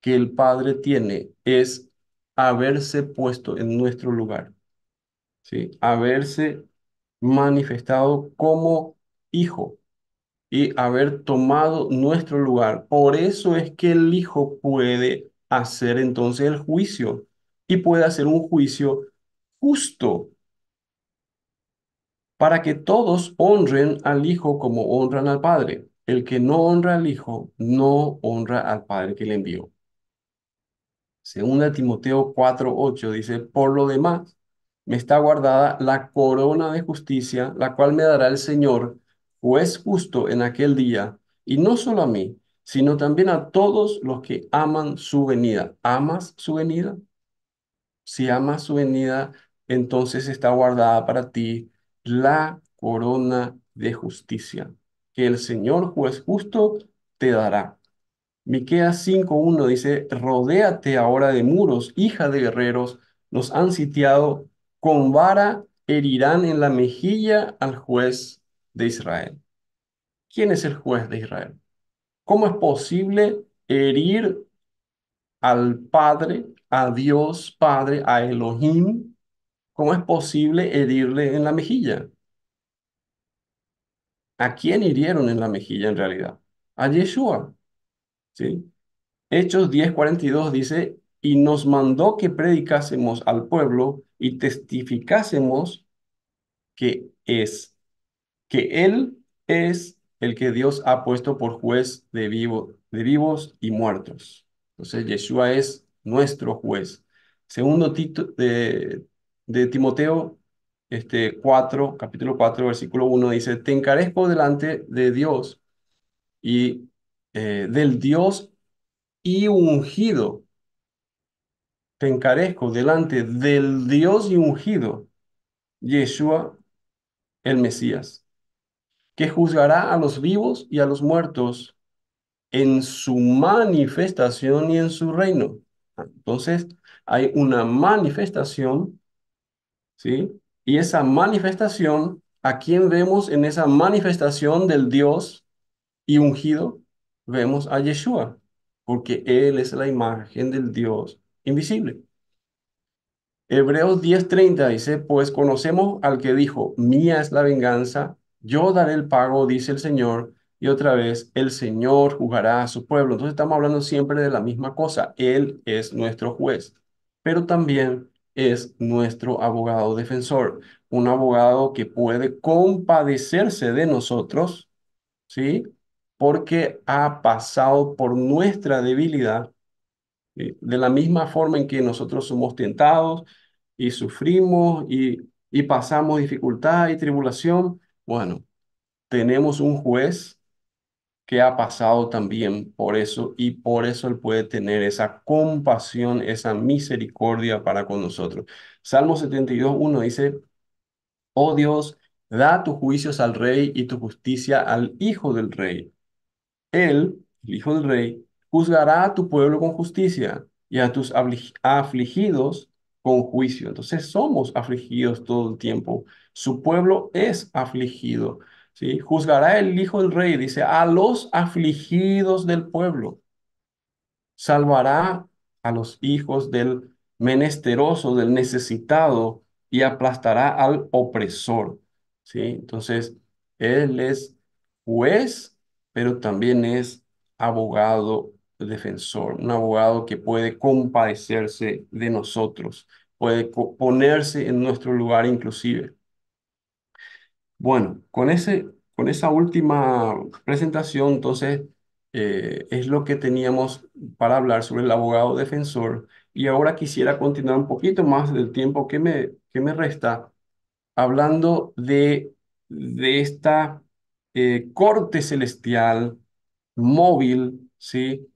que el Padre tiene es haberse puesto en nuestro lugar, ¿sí? haberse manifestado como hijo y haber tomado nuestro lugar. Por eso es que el Hijo puede hacer entonces el juicio y puede hacer un juicio justo para que todos honren al Hijo como honran al Padre. El que no honra al Hijo no honra al Padre que le envió. Segunda Timoteo 4:8 dice, por lo demás, me está guardada la corona de justicia, la cual me dará el Señor Juez justo en aquel día, y no solo a mí, sino también a todos los que aman su venida. ¿Amas su venida? Si amas su venida, entonces está guardada para ti la corona de justicia que el Señor juez justo te dará. Miqueas 5:1 dice, "Rodéate ahora de muros, hija de guerreros, nos han sitiado con vara herirán en la mejilla al juez de Israel. ¿Quién es el juez de Israel? ¿Cómo es posible herir al Padre, a Dios Padre, a Elohim? ¿Cómo es posible herirle en la mejilla? ¿A quién hirieron en la mejilla en realidad? A Yeshua. ¿Sí? Hechos 10:42 dice, y nos mandó que predicásemos al pueblo y testificásemos que es que Él es el que Dios ha puesto por juez de, vivo, de vivos y muertos. Entonces, Yeshua es nuestro juez. Segundo Tito, de, Timoteo este 4, capítulo 4, versículo 1, dice, te encarezco delante de Dios y eh, del Dios y ungido. Te encarezco delante del Dios y ungido, Yeshua el Mesías, que juzgará a los vivos y a los muertos en su manifestación y en su reino. Ah, entonces, hay una manifestación, ¿sí? Y esa manifestación, ¿a quién vemos en esa manifestación del Dios y ungido? Vemos a Yeshua, porque Él es la imagen del Dios invisible. Hebreos 10:30 dice, pues conocemos al que dijo, mía es la venganza, yo daré el pago, dice el Señor, y otra vez, el Señor juzgará a su pueblo. Entonces estamos hablando siempre de la misma cosa, Él es nuestro juez, pero también es nuestro abogado defensor, un abogado que puede compadecerse de nosotros, ¿sí? Porque ha pasado por nuestra debilidad, de la misma forma en que nosotros somos tentados y sufrimos y, y pasamos dificultad y tribulación, bueno, tenemos un juez que ha pasado también por eso y por eso él puede tener esa compasión, esa misericordia para con nosotros. Salmo 72, 1 dice, oh Dios, da tus juicios al rey y tu justicia al hijo del rey. Él, el hijo del rey, juzgará a tu pueblo con justicia y a tus afligidos con juicio. Entonces somos afligidos todo el tiempo su pueblo es afligido. ¿sí? Juzgará el Hijo del Rey, dice, a los afligidos del pueblo. Salvará a los hijos del menesteroso, del necesitado, y aplastará al opresor. ¿sí? Entonces, Él es juez, pero también es abogado defensor, un abogado que puede compadecerse de nosotros, puede ponerse en nuestro lugar inclusive. Bueno, con ese, con esa última presentación, entonces, eh, es lo que teníamos para hablar sobre el abogado defensor. Y ahora quisiera continuar un poquito más del tiempo que me, que me resta hablando de, de esta eh, corte celestial móvil, ¿sí?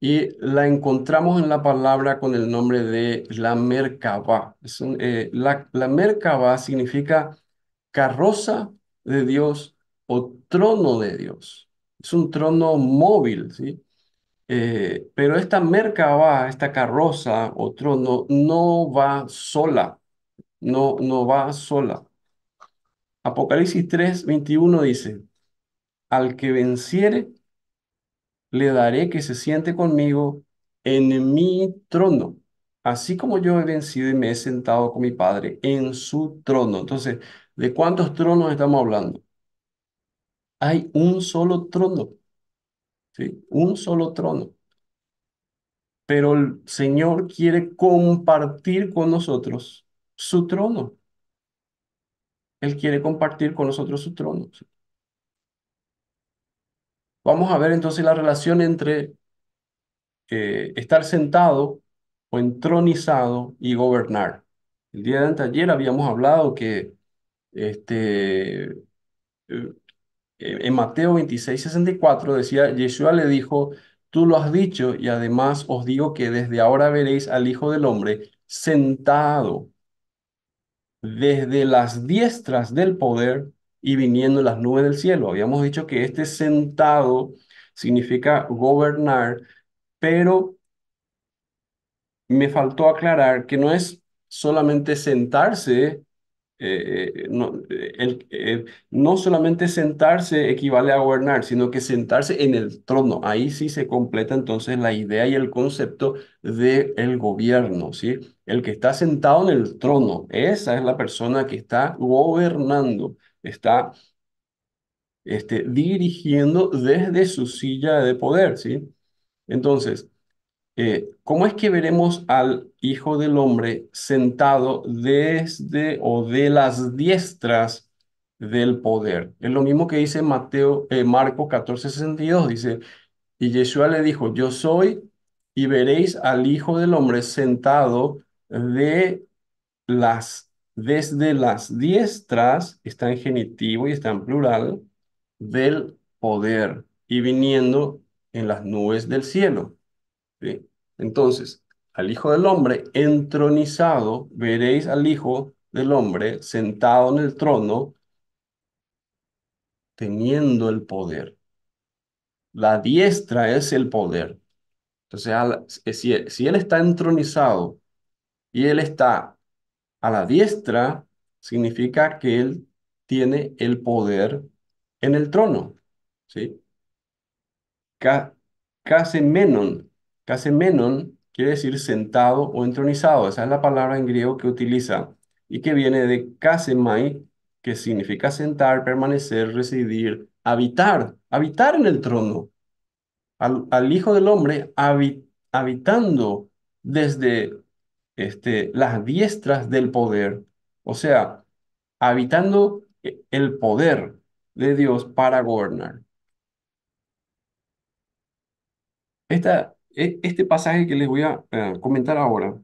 Y la encontramos en la palabra con el nombre de la Merkaba. Es eh, la, la Merkaba significa carroza de Dios o trono de Dios. Es un trono móvil, ¿sí? Eh, pero esta va, esta carroza o trono, no va sola, no, no va sola. Apocalipsis 3, 21 dice, al que venciere, le daré que se siente conmigo en mi trono, así como yo he vencido y me he sentado con mi Padre en su trono. Entonces, ¿De cuántos tronos estamos hablando? Hay un solo trono, ¿sí? Un solo trono. Pero el Señor quiere compartir con nosotros su trono. Él quiere compartir con nosotros su trono. Vamos a ver entonces la relación entre eh, estar sentado o entronizado y gobernar. El día de ayer habíamos hablado que este, eh, en Mateo 26, 64 decía, Yeshua le dijo, tú lo has dicho y además os digo que desde ahora veréis al Hijo del Hombre sentado desde las diestras del poder y viniendo las nubes del cielo. Habíamos dicho que este sentado significa gobernar, pero me faltó aclarar que no es solamente sentarse eh, eh, no, eh, no solamente sentarse equivale a gobernar, sino que sentarse en el trono. Ahí sí se completa entonces la idea y el concepto del el gobierno, ¿sí? El que está sentado en el trono, esa es la persona que está gobernando, está este, dirigiendo desde su silla de poder, ¿sí? Entonces, eh, ¿Cómo es que veremos al Hijo del Hombre sentado desde o de las diestras del poder? Es lo mismo que dice Mateo, eh, 14, 62, dice, y Yeshua le dijo, yo soy y veréis al Hijo del Hombre sentado de las, desde las diestras, está en genitivo y está en plural, del poder y viniendo en las nubes del cielo. Entonces, al Hijo del Hombre entronizado, veréis al Hijo del Hombre sentado en el trono, teniendo el poder. La diestra es el poder. Entonces, eh, si, Él está entronizado y Él está a la diestra, significa que Él tiene el poder en el trono. ¿sí? menon Casemenon quiere decir sentado o entronizado. Esa es la palabra en griego que utiliza y que viene de casemai, que significa sentar, permanecer, residir, habitar, habitar en el trono. Al, Hijo del Hombre habitando desde este, las diestras del poder. O sea, habitando e-, el poder de Dios para gobernar. Esta e, este pasaje que les voy a eh, comentar ahora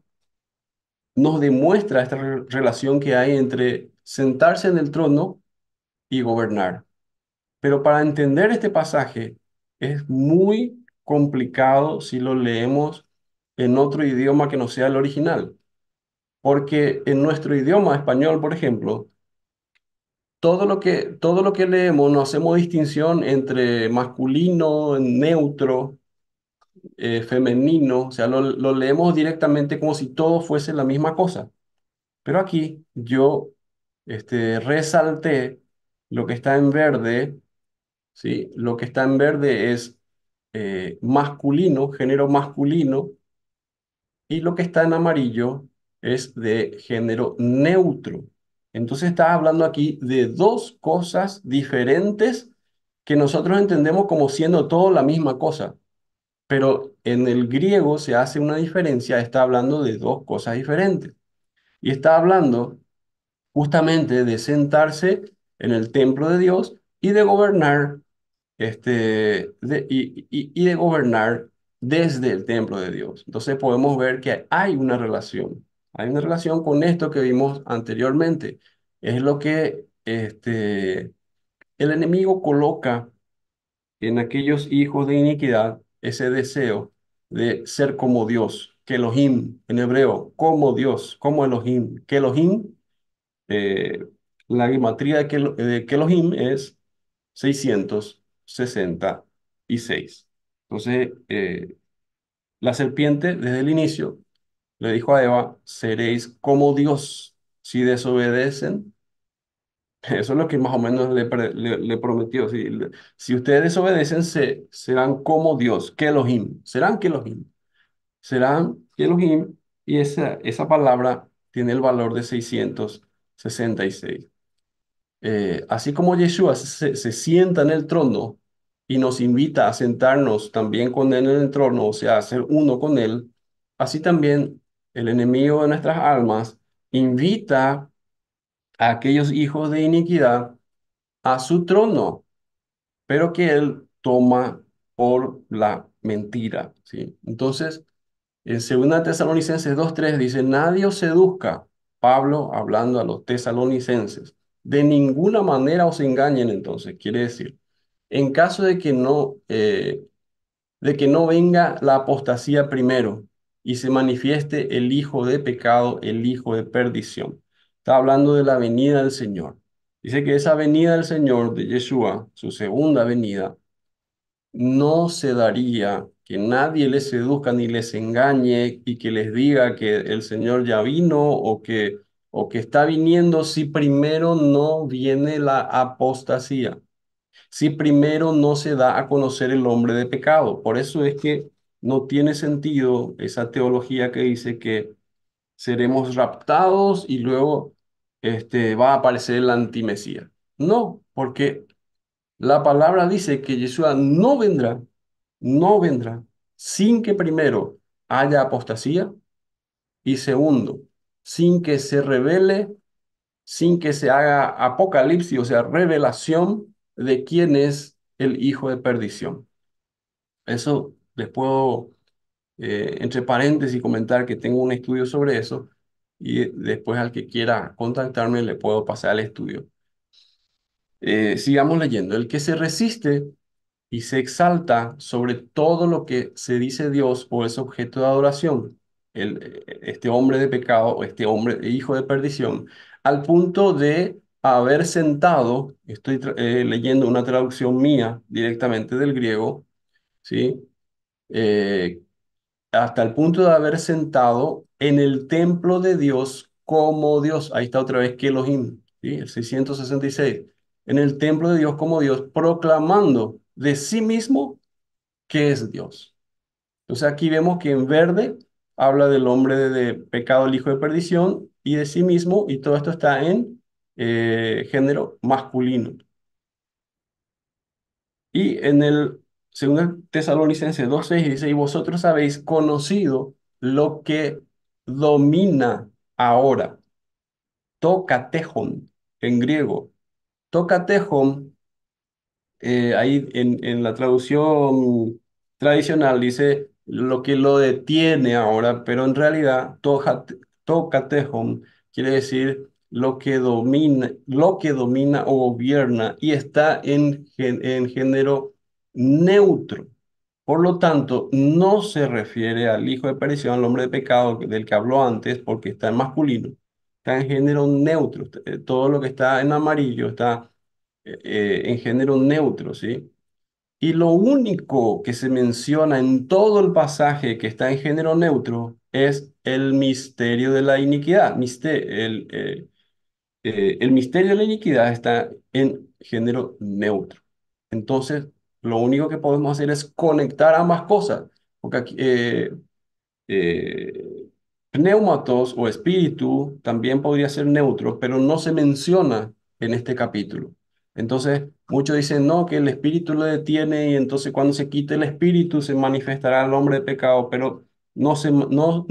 nos demuestra esta relación que hay entre sentarse en el trono y gobernar. Pero para entender este pasaje es muy complicado si lo leemos en otro idioma que no sea el original. Porque en nuestro idioma español, por ejemplo, todo lo que, todo lo que leemos no hacemos distinción entre masculino, neutro, eh, femenino, o sea, lo, leemos directamente como si todo fuese la misma cosa. Pero aquí yo este, resalté lo que está en verde, ¿sí? Lo que está en verde es eh, masculino, género masculino, y lo que está en amarillo es de género neutro. Entonces está hablando aquí de dos cosas diferentes que nosotros entendemos como siendo todo la misma cosa. Pero en el griego se hace una diferencia, está hablando de dos cosas diferentes. Y está hablando justamente de sentarse en el templo de Dios y de gobernar, este, de, y, y, de gobernar desde el templo de Dios. Entonces podemos ver que hay una relación, hay una relación con esto que vimos anteriormente. Es lo que este, el enemigo coloca en aquellos hijos de iniquidad ese deseo de ser como Dios, que Elohim en hebreo, como Dios, como Elohim, que Elohim, eh, la gematría de que, es 666. Entonces, eh, la serpiente desde el inicio le dijo a Eva, seréis como Dios si desobedecen eso es lo que más o menos le, prometió. Si, si ustedes obedecen, se, serán como Dios, que Elohim. Serán que Serán que Y esa, esa palabra tiene el valor de 666. Eh, así como Yeshua se, se sienta en el trono y nos invita a sentarnos también con Él en el trono, o sea, a ser uno con Él, así también el enemigo de nuestras almas invita aquellos hijos de iniquidad a su trono, pero que él toma por la mentira. ¿sí? Entonces, en 2 Tesalonicenses 2.3 dice, nadie os seduzca, Pablo hablando a los tesalonicenses, de ninguna manera os engañen entonces, quiere decir, en caso de que no, eh, de que no venga la apostasía primero y se manifieste el hijo de pecado, el hijo de perdición. Está hablando de la venida del Señor. Dice que esa venida del Señor de Yeshua, su segunda venida, no se daría que nadie les seduzca ni les engañe y que les diga que el Señor ya vino o que, o que está viniendo si primero no viene la apostasía, si primero no se da a conocer el hombre de pecado. Por eso es que no tiene sentido esa teología que dice que seremos raptados y luego este, va a aparecer el antimesía. No, porque la palabra dice que Yeshua no vendrá, no vendrá, sin que primero haya apostasía y segundo, sin que se revele, sin que se haga apocalipsis, o sea, revelación de quién es el hijo de perdición. Eso les puedo, eh, entre paréntesis, comentar que tengo un estudio sobre eso, y después al que quiera contactarme le puedo pasar al estudio. Eh, sigamos leyendo. El que se resiste y se exalta sobre todo lo que se dice Dios o es objeto de adoración, el, eh, este hombre de pecado o este hombre hijo de perdición, al punto de haber sentado, estoy eh, leyendo una traducción mía directamente del griego, ¿sí? hasta el punto de haber sentado en el templo de Dios como Dios. Ahí está otra vez que ¿sí? el 666. En el templo de Dios como Dios, proclamando de sí mismo que es Dios. Entonces aquí vemos que en verde habla del hombre de, pecado, el hijo de perdición, y de sí mismo, y todo esto está en eh, género masculino. Y en el segundo Tesalonicenses 2.6 dice, y vosotros habéis conocido lo que domina ahora. tokatejon en griego. tokatejon eh, ahí en, la traducción tradicional dice lo que lo detiene ahora, pero en realidad tokatejon quiere decir lo que domina, lo que domina o gobierna y está en, en género neutro. Por lo tanto, no se refiere al hijo de perdición, al hombre de pecado del que habló antes, porque está en masculino, está en género neutro. Eh, todo lo que está en amarillo está eh, eh, en género neutro, ¿sí? Y lo único que se menciona en todo el pasaje que está en género neutro es el misterio de la iniquidad. el misterio de la iniquidad está en género neutro. Entonces, lo único que podemos hacer es conectar ambas cosas, porque aquí, eh, eh, pneumatos o espíritu también podría ser neutro, pero no se menciona en este capítulo. Entonces, muchos dicen, no, que el espíritu lo detiene y entonces cuando se quite el espíritu se manifestará el hombre de pecado, pero no se, no,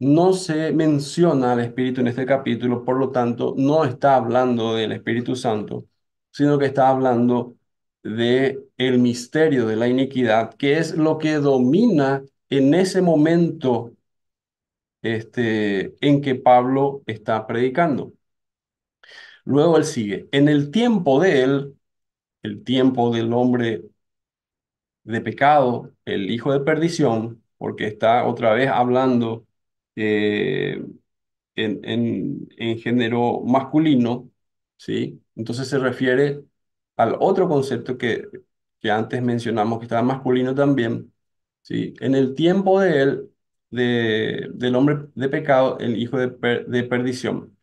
no se menciona al espíritu en este capítulo, por lo tanto, no está hablando del Espíritu Santo, sino que está hablando de el misterio de la iniquidad, que es lo que domina en ese momento este, en que Pablo está predicando. Luego él sigue, en el tiempo de él, el tiempo del hombre de pecado, el hijo de perdición, porque está otra vez hablando eh, en, en, en género masculino, ¿sí? Entonces se refiere al otro concepto que, que antes mencionamos, que estaba masculino también, ¿sí? en el tiempo de él, del hombre de pecado, el hijo de, de perdición.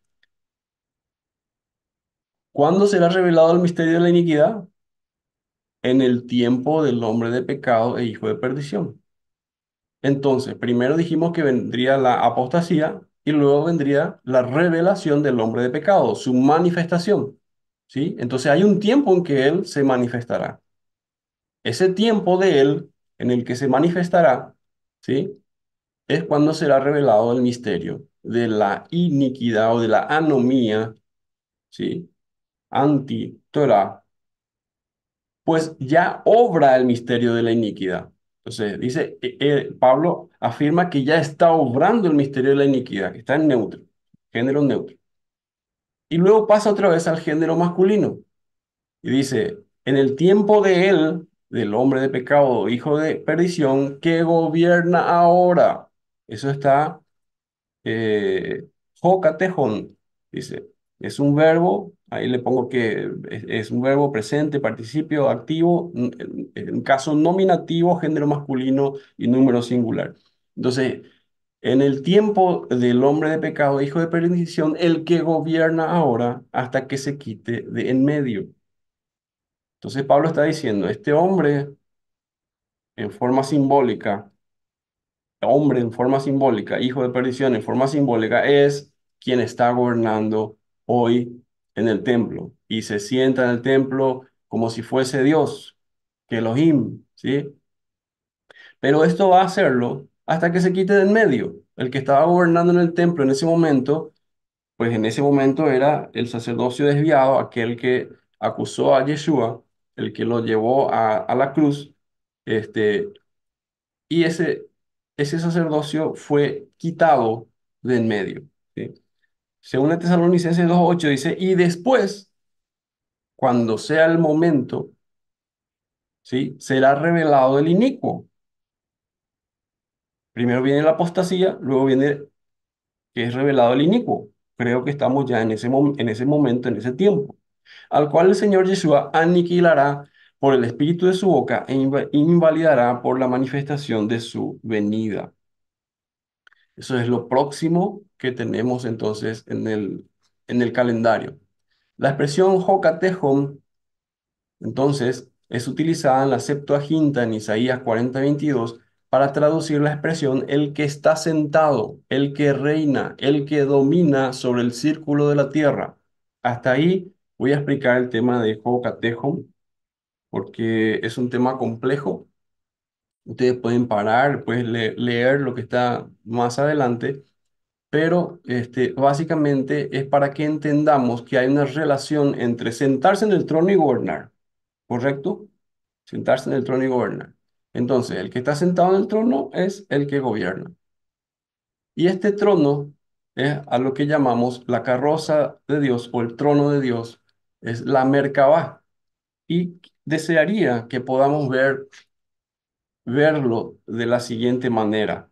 ¿Cuándo será revelado el misterio de la iniquidad? En el tiempo del hombre de pecado e hijo de perdición. Entonces, primero dijimos que vendría la apostasía y luego vendría la revelación del hombre de pecado, su manifestación. Entonces hay un tiempo en que Él se manifestará. Ese tiempo de Él en el que se manifestará, ¿sí? Es cuando será revelado el misterio de la iniquidad o de la anomía, ¿sí? Anti-Torah, pues ya obra el misterio de la iniquidad. Entonces, dice, eh, eh, Pablo afirma que ya está obrando el misterio de la iniquidad, que está en neutro, género neutro. Y luego pasa otra vez al género masculino. Y dice, en el tiempo de él, del hombre de pecado, hijo de perdición, ¿qué gobierna ahora. Eso está eh, dice. Es un verbo, ahí le pongo que es, un verbo presente, participio, activo, en, caso nominativo, género masculino y número singular. Entonces, en el tiempo del hombre de pecado, hijo de perdición, el que gobierna ahora hasta que se quite de en medio. Entonces Pablo está diciendo, este hombre en forma simbólica, hombre en forma simbólica, hijo de perdición en forma simbólica, es quien está gobernando hoy en el templo y se sienta en el templo como si fuese Dios, que Elohim, ¿sí? Pero esto va a hacerlo hasta que se quite del medio. El que estaba gobernando en el templo en ese momento, pues en ese momento era el sacerdocio desviado, aquel que acusó a Yeshua, el que lo llevó a, la cruz, este, y ese, ese sacerdocio fue quitado del medio. Según el Tesalonicenses 2.8 dice, y después, cuando sea el momento, ¿sí? será revelado el inicuo Primero viene la apostasía, luego viene que es revelado el inicuo. Creo que estamos ya en ese, en ese momento, en ese tiempo, al cual el Señor Yeshua aniquilará por el espíritu de su boca e invalidará por la manifestación de su venida. Eso es lo próximo que tenemos entonces en el, en el calendario. La expresión Jocatejón, entonces, es utilizada en la Septuaginta en Isaías 40:22 para traducir la expresión el que está sentado, el que reina, el que domina sobre el círculo de la tierra. Hasta ahí voy a explicar el tema de Jocatejo, porque es un tema complejo. Ustedes pueden parar, pueden leer lo que está más adelante, pero este, básicamente es para que entendamos que hay una relación entre sentarse en el trono y gobernar, ¿correcto? Sentarse en el trono y gobernar. Entonces, el que está sentado en el trono es el que gobierna. Y este trono es a lo que llamamos la carroza de Dios o el trono de Dios, es la Merkabah. Y desearía que podamos ver, verlo de la siguiente manera.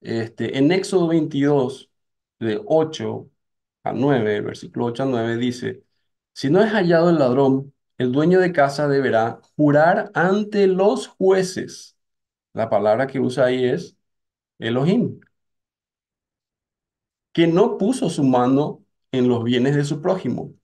Este, en Éxodo 22, de 8 a 9, versículo 8 a 9, dice, si no es hallado el ladrón, el dueño de casa deberá jurar ante los jueces. La palabra que usa ahí es Elohim, que no puso su mano en los bienes de su prójimo.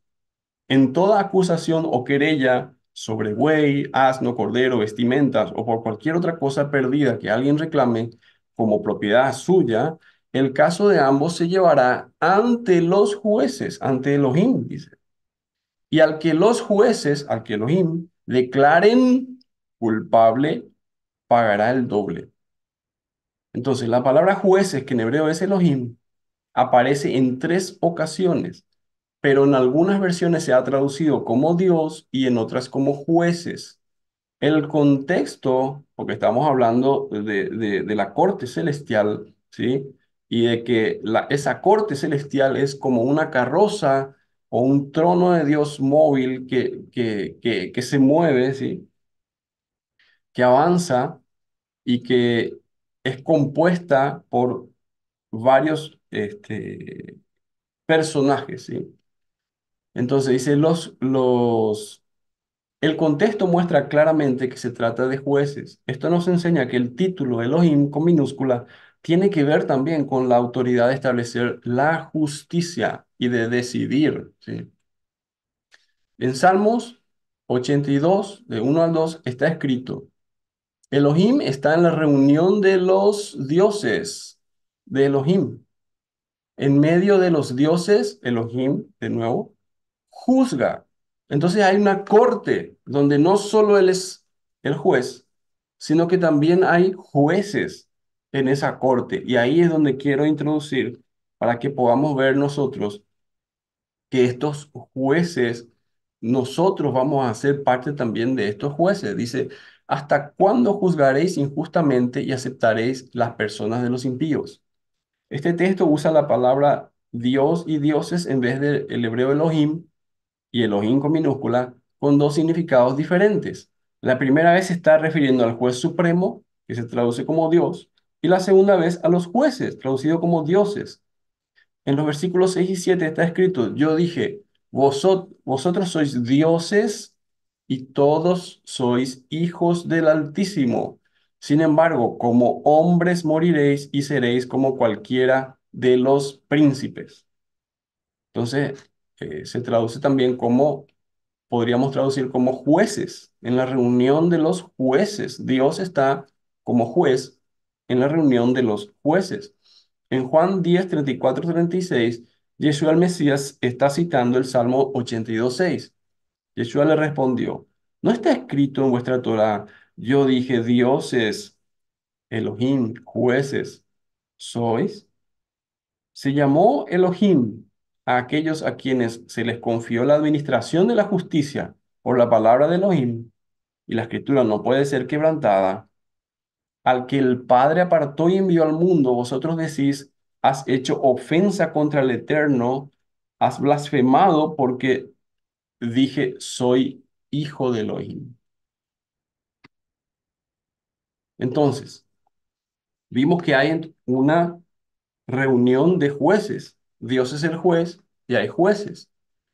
En toda acusación o querella sobre buey, asno, cordero, vestimentas o por cualquier otra cosa perdida que alguien reclame como propiedad suya, el caso de ambos se llevará ante los jueces, ante Elohim, dice y al que los jueces, al que Elohim, declaren culpable, pagará el doble. Entonces, la palabra jueces, que en hebreo es Elohim, aparece en tres ocasiones, pero en algunas versiones se ha traducido como Dios y en otras como jueces. El contexto, porque estamos hablando de, la corte celestial, ¿sí? Y de que esa corte celestial es como una carroza o un trono de Dios móvil que, que, que, se mueve, ¿sí? que avanza y que es compuesta por varios este, personajes. ¿sí? Entonces dice, los, los, el contexto muestra claramente que se trata de jueces. Esto nos enseña que el título Elohim con minúscula tiene que ver también con la autoridad de establecer la justicia y de decidir. En Salmos 82, de 1 al 2, está escrito, Elohim está en la reunión de los dioses de Elohim. En medio de los dioses, Elohim, de nuevo, juzga. Entonces hay una corte donde no solo él es el juez, sino que también hay jueces en esa corte. Y ahí es donde quiero introducir para que podamos ver nosotros que estos jueces, nosotros vamos a ser parte también de estos jueces. Dice, ¿hasta cuándo juzgaréis injustamente y aceptaréis las personas de los impíos? Este texto usa la palabra Dios y dioses en vez del hebreo Elohim y Elohim con minúscula, con dos significados diferentes. La primera vez está refiriendo al juez supremo, que se traduce como Dios, y la segunda vez a los jueces, traducido como dioses. En los versículos 6 y 7 está escrito, yo dije, vosotros sois dioses y todos sois hijos del Altísimo. Sin embargo, como hombres moriréis y seréis como cualquiera de los príncipes. Entonces, eh, se traduce también como, podríamos traducir como jueces, en la reunión de los jueces. Dios está como juez en la reunión de los jueces. En Juan 10, 34, 36, Yeshua el Mesías está citando el Salmo 82, 6. Yeshua le respondió, ¿no está escrito en vuestra Torah, yo dije, dioses, Elohim, jueces, sois? Se llamó Elohim a aquellos a quienes se les confió la administración de la justicia por la palabra de Elohim, y la escritura no puede ser quebrantada, al que el Padre apartó y envió al mundo, vosotros decís, has hecho ofensa contra el Eterno, has blasfemado porque dije, soy hijo de Elohim. Entonces, vimos que hay una reunión de jueces. Dios es el juez y hay jueces.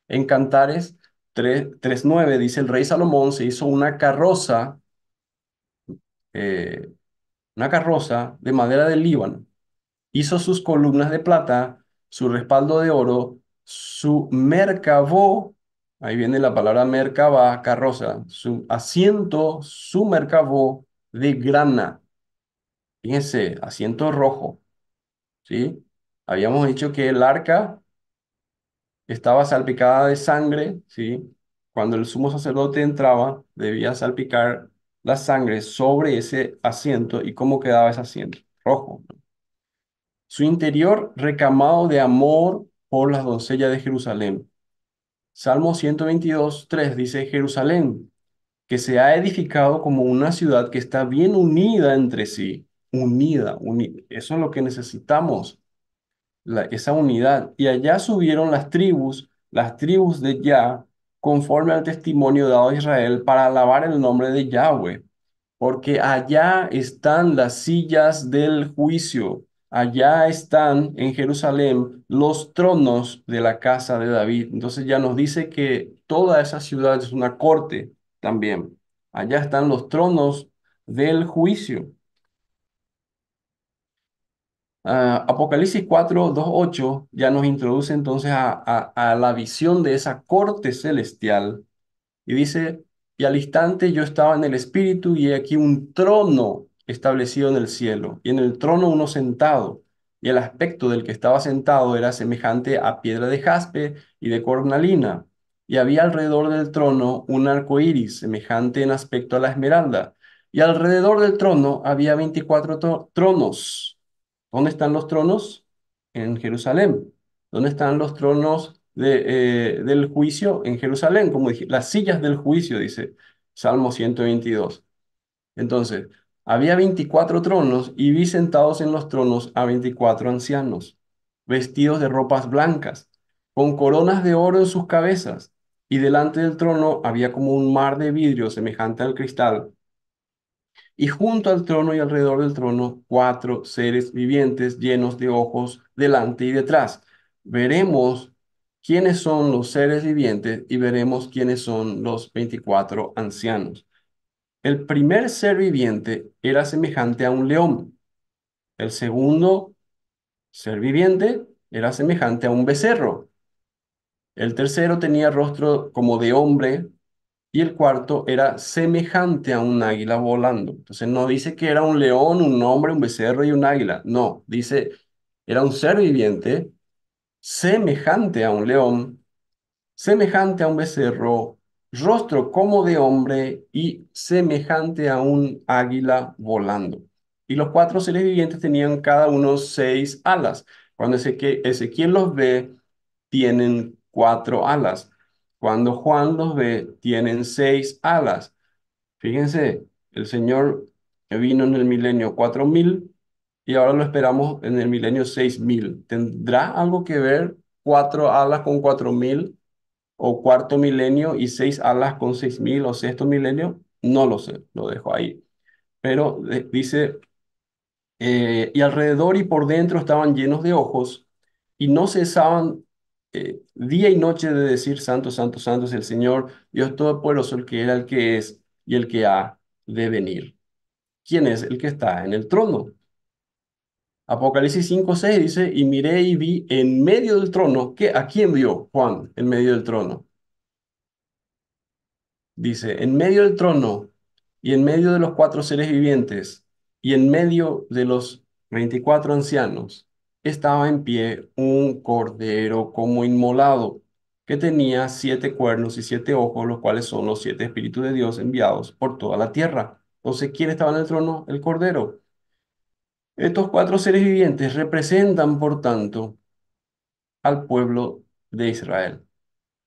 En Cantares 3.9 dice, el rey Salomón se hizo una carroza eh, una carroza de madera del Líbano. Hizo sus columnas de plata, su respaldo de oro, su mercabó, ahí viene la palabra mercaba, carroza, su asiento, su mercabó de grana. Fíjense, asiento rojo. ¿Sí? Habíamos dicho que el arca estaba salpicada de sangre, ¿sí? Cuando el sumo sacerdote entraba, debía salpicar la sangre sobre ese asiento y cómo quedaba ese asiento, rojo. Su interior recamado de amor por las doncellas de Jerusalén. Salmo 122, 3 dice, Jerusalén, que se ha edificado como una ciudad que está bien unida entre sí, unida, unida. Eso es lo que necesitamos, la, esa unidad. Y allá subieron las tribus, las tribus de Ya, conforme al testimonio dado a Israel para alabar el nombre de Yahweh, porque allá están las sillas del juicio, allá están en Jerusalén los tronos de la casa de David. Entonces ya nos dice que toda esa ciudad es una corte también. Allá están los tronos del juicio. Ah, Apocalipsis 4, ya nos introduce entonces a, la visión de esa corte celestial y dice, y al instante yo estaba en el espíritu y he aquí un trono establecido en el cielo y en el trono uno sentado y el aspecto del que estaba sentado era semejante a piedra de jaspe y de cornalina y había alrededor del trono un arco iris semejante en aspecto a la esmeralda y alrededor del trono había 24 tronos ¿Dónde están los tronos? En Jerusalén. ¿Dónde están los tronos eh, del juicio? En Jerusalén, como dije, las sillas del juicio, dice Salmo 122. Entonces, había 24 tronos y vi sentados en los tronos a 24 ancianos, vestidos de ropas blancas, con coronas de oro en sus cabezas, y delante del trono había como un mar de vidrio semejante al cristal, y junto al trono y alrededor del trono cuatro seres vivientes llenos de ojos delante y detrás. Veremos quiénes son los seres vivientes y veremos quiénes son los 24 ancianos. El primer ser viviente era semejante a un león. El segundo ser viviente era semejante a un becerro. El tercero tenía rostro como de hombre y el cuarto era semejante a un águila volando. Entonces no dice que era un león, un hombre, un becerro y un águila. No, dice era un ser viviente semejante a un león, semejante a un becerro, rostro como de hombre y semejante a un águila volando. Y los cuatro seres vivientes tenían cada uno seis alas. Cuando Ezequiel, Ezequiel los ve, tienen cuatro alas. Cuando Juan los ve, tienen seis alas. Fíjense, el Señor vino en el milenio 4000 y ahora lo esperamos en el milenio 6000. ¿Tendrá algo que ver cuatro alas con 4000 o cuarto milenio y seis alas con 6000 o sexto milenio? No lo sé, lo dejo ahí. Pero eh, dice, eh, y alrededor y por dentro estaban llenos de ojos y no cesaban eh, día y noche de decir, Santo, Santo, Santo es el Señor, Dios Todopoderoso, el que era, el que es y el que ha de venir. ¿Quién es el que está en el trono? Apocalipsis 5, 6 dice, y miré y vi en medio del trono, que ¿a quién vio Juan en medio del trono? Dice, en medio del trono y en medio de los cuatro seres vivientes y en medio de los Veinticuatro ancianos estaba en pie un cordero como inmolado, que tenía siete cuernos y siete ojos, los cuales son los siete espíritus de Dios enviados por toda la tierra. Entonces, ¿quién estaba en el trono? El cordero. Estos cuatro seres vivientes representan, por tanto, al pueblo de Israel,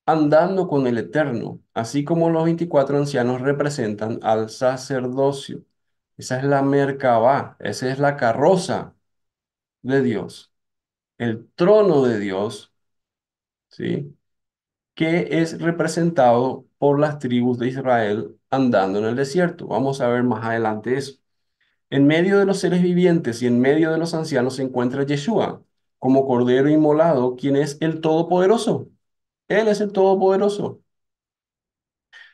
andando con el Eterno, así como los 24 ancianos representan al sacerdocio. Esa es la Merkabah, esa es la carroza de Dios el trono de Dios, ¿sí? que es representado por las tribus de Israel andando en el desierto. Vamos a ver más adelante eso. En medio de los seres vivientes y en medio de los ancianos se encuentra Yeshua, como cordero inmolado, quien es el Todopoderoso. Él es el Todopoderoso.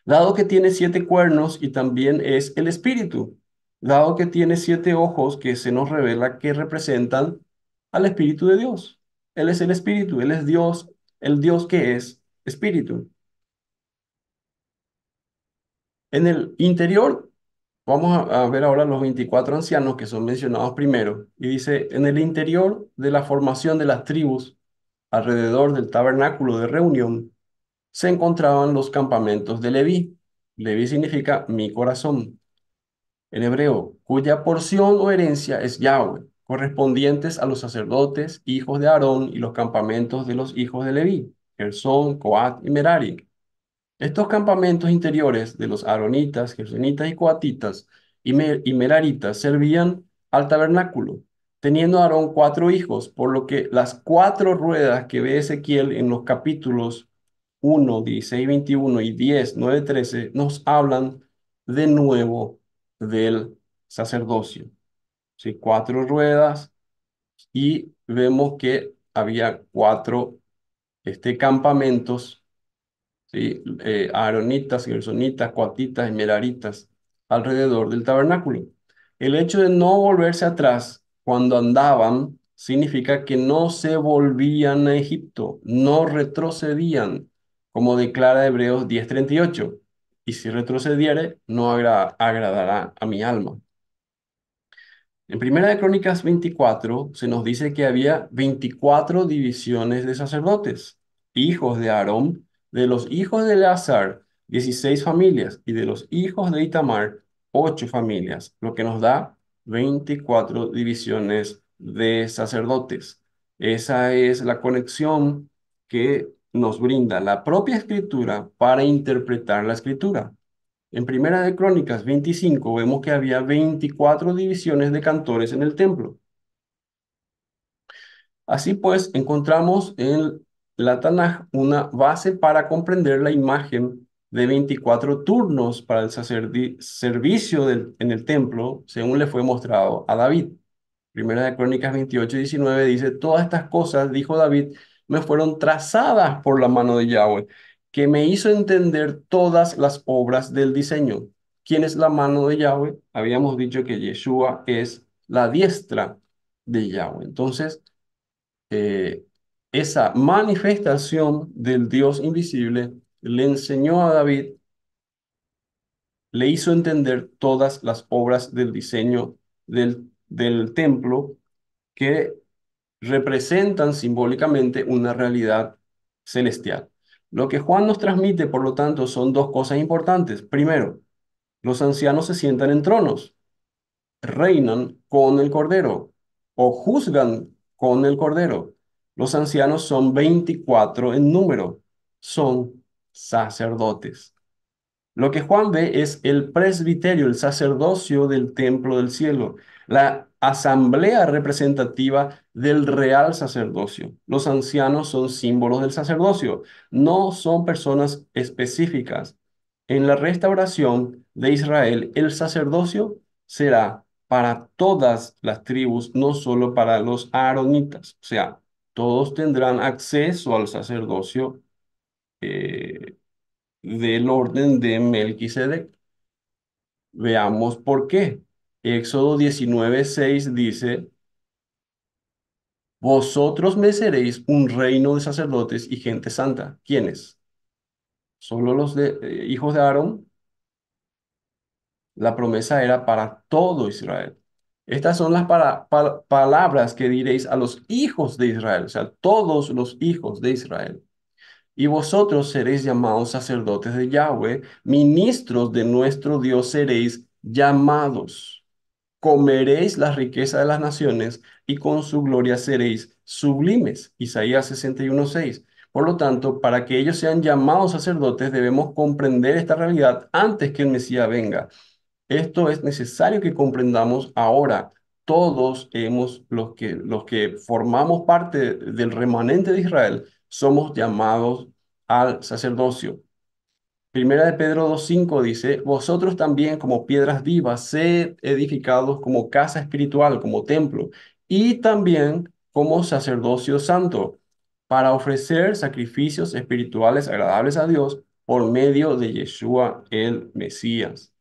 Dado que tiene siete cuernos y también es el Espíritu. Dado que tiene siete ojos que se nos revela que representan al Espíritu de Dios. Él es el Espíritu, Él es Dios, el Dios que es Espíritu. En el interior, vamos a ver ahora los 24 ancianos que son mencionados primero, y dice, en el interior de la formación de las tribus, alrededor del tabernáculo de reunión, se encontraban los campamentos de Leví. Leví significa mi corazón, en hebreo, cuya porción o herencia es Yahweh correspondientes a los sacerdotes, hijos de Aarón, y los campamentos de los hijos de Leví, Gersón, Coat y Merari. Estos campamentos interiores de los aaronitas, gersonitas y coatitas y, y meraritas servían al tabernáculo, teniendo Aarón cuatro hijos, por lo que las cuatro ruedas que ve Ezequiel en los capítulos 1, 16, 21 y 10, 9, 13 nos hablan de nuevo del sacerdocio cuatro ruedas y vemos que había cuatro este, campamentos, ¿sí? Eh, aaronitas, gersonitas, cuatitas y alrededor del tabernáculo. El hecho de no volverse atrás cuando andaban significa que no se volvían a Egipto, no retrocedían, como declara Hebreos 10:38. Y si retrocediere, no agradará a mi alma. En Primera de Crónicas 24 se nos dice que había 24 divisiones de sacerdotes, hijos de Aarón, de los hijos de Eleazar, 16 familias, y de los hijos de Itamar, 8 familias, lo que nos da 24 divisiones de sacerdotes. Esa es la conexión que nos brinda la propia escritura para interpretar la escritura. En Primera de Crónicas 25 vemos que había 24 divisiones de cantores en el templo. Así pues, encontramos en la Tanaj una base para comprender la imagen de 24 turnos para el servicio en el templo, según le fue mostrado a David. Primera de Crónicas 28 19 dice, todas estas cosas, dijo David, me fueron trazadas por la mano de Yahweh que me hizo entender todas las obras del diseño. ¿Quién es la mano de Yahweh? Habíamos dicho que Yeshua es la diestra de Yahweh. Entonces, eh, esa manifestación del Dios invisible le enseñó a David, le hizo entender todas las obras del diseño del, del templo que representan simbólicamente una realidad celestial. Lo que Juan nos transmite, por lo tanto, son dos cosas importantes. Primero, los ancianos se sientan en tronos, reinan con el Cordero o juzgan con el Cordero. Los ancianos son 24 en número, son sacerdotes. Lo que Juan ve es el presbiterio, el sacerdocio del templo del cielo, la asamblea representativa del real sacerdocio. Los ancianos son símbolos del sacerdocio, no son personas específicas. En la restauración de Israel, el sacerdocio será para todas las tribus, no solo para los aaronitas. O sea, todos tendrán acceso al sacerdocio. Eh, del orden de Melquisedec. Veamos por qué. Éxodo 19:6 dice, vosotros me seréis un reino de sacerdotes y gente santa. ¿Quiénes? Solo los de, eh, hijos de Aarón. La promesa era para todo Israel. Estas son las palabras que diréis a los hijos de Israel, o sea, todos los hijos de Israel. Y vosotros seréis llamados sacerdotes de Yahweh, ministros de nuestro Dios seréis llamados. Comeréis la riqueza de las naciones y con su gloria seréis sublimes. Isaías 61.6. Por lo tanto, para que ellos sean llamados sacerdotes, debemos comprender esta realidad antes que el Mesías venga. Esto es necesario que comprendamos ahora. Todos hemos, los que, los que formamos parte del remanente de Israel, somos llamados al sacerdocio. Primera de Pedro 2.5 dice, vosotros también como piedras vivas, sed edificados como casa espiritual, como templo, y también como sacerdocio santo, para ofrecer sacrificios espirituales agradables a Dios por medio de Yeshua el Mesías.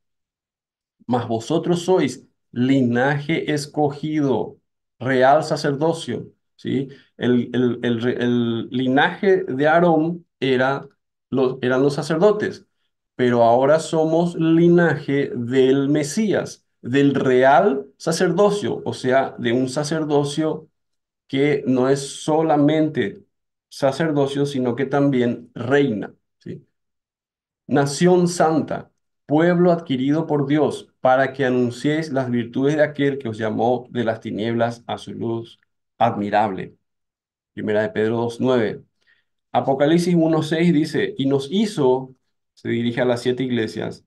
Mas vosotros sois linaje escogido, real sacerdocio, ¿sí? el, linaje de Aarón era los, eran los sacerdotes, pero ahora somos linaje del Mesías, del real sacerdocio, o sea, de un sacerdocio que no es solamente sacerdocio, sino que también reina. Nación santa, pueblo adquirido por Dios, para que anunciéis las virtudes de aquel que os llamó de las tinieblas a su luz admirable. Primera de Pedro 2.9. Apocalipsis 1.6 dice, y nos hizo, se dirige a las siete iglesias,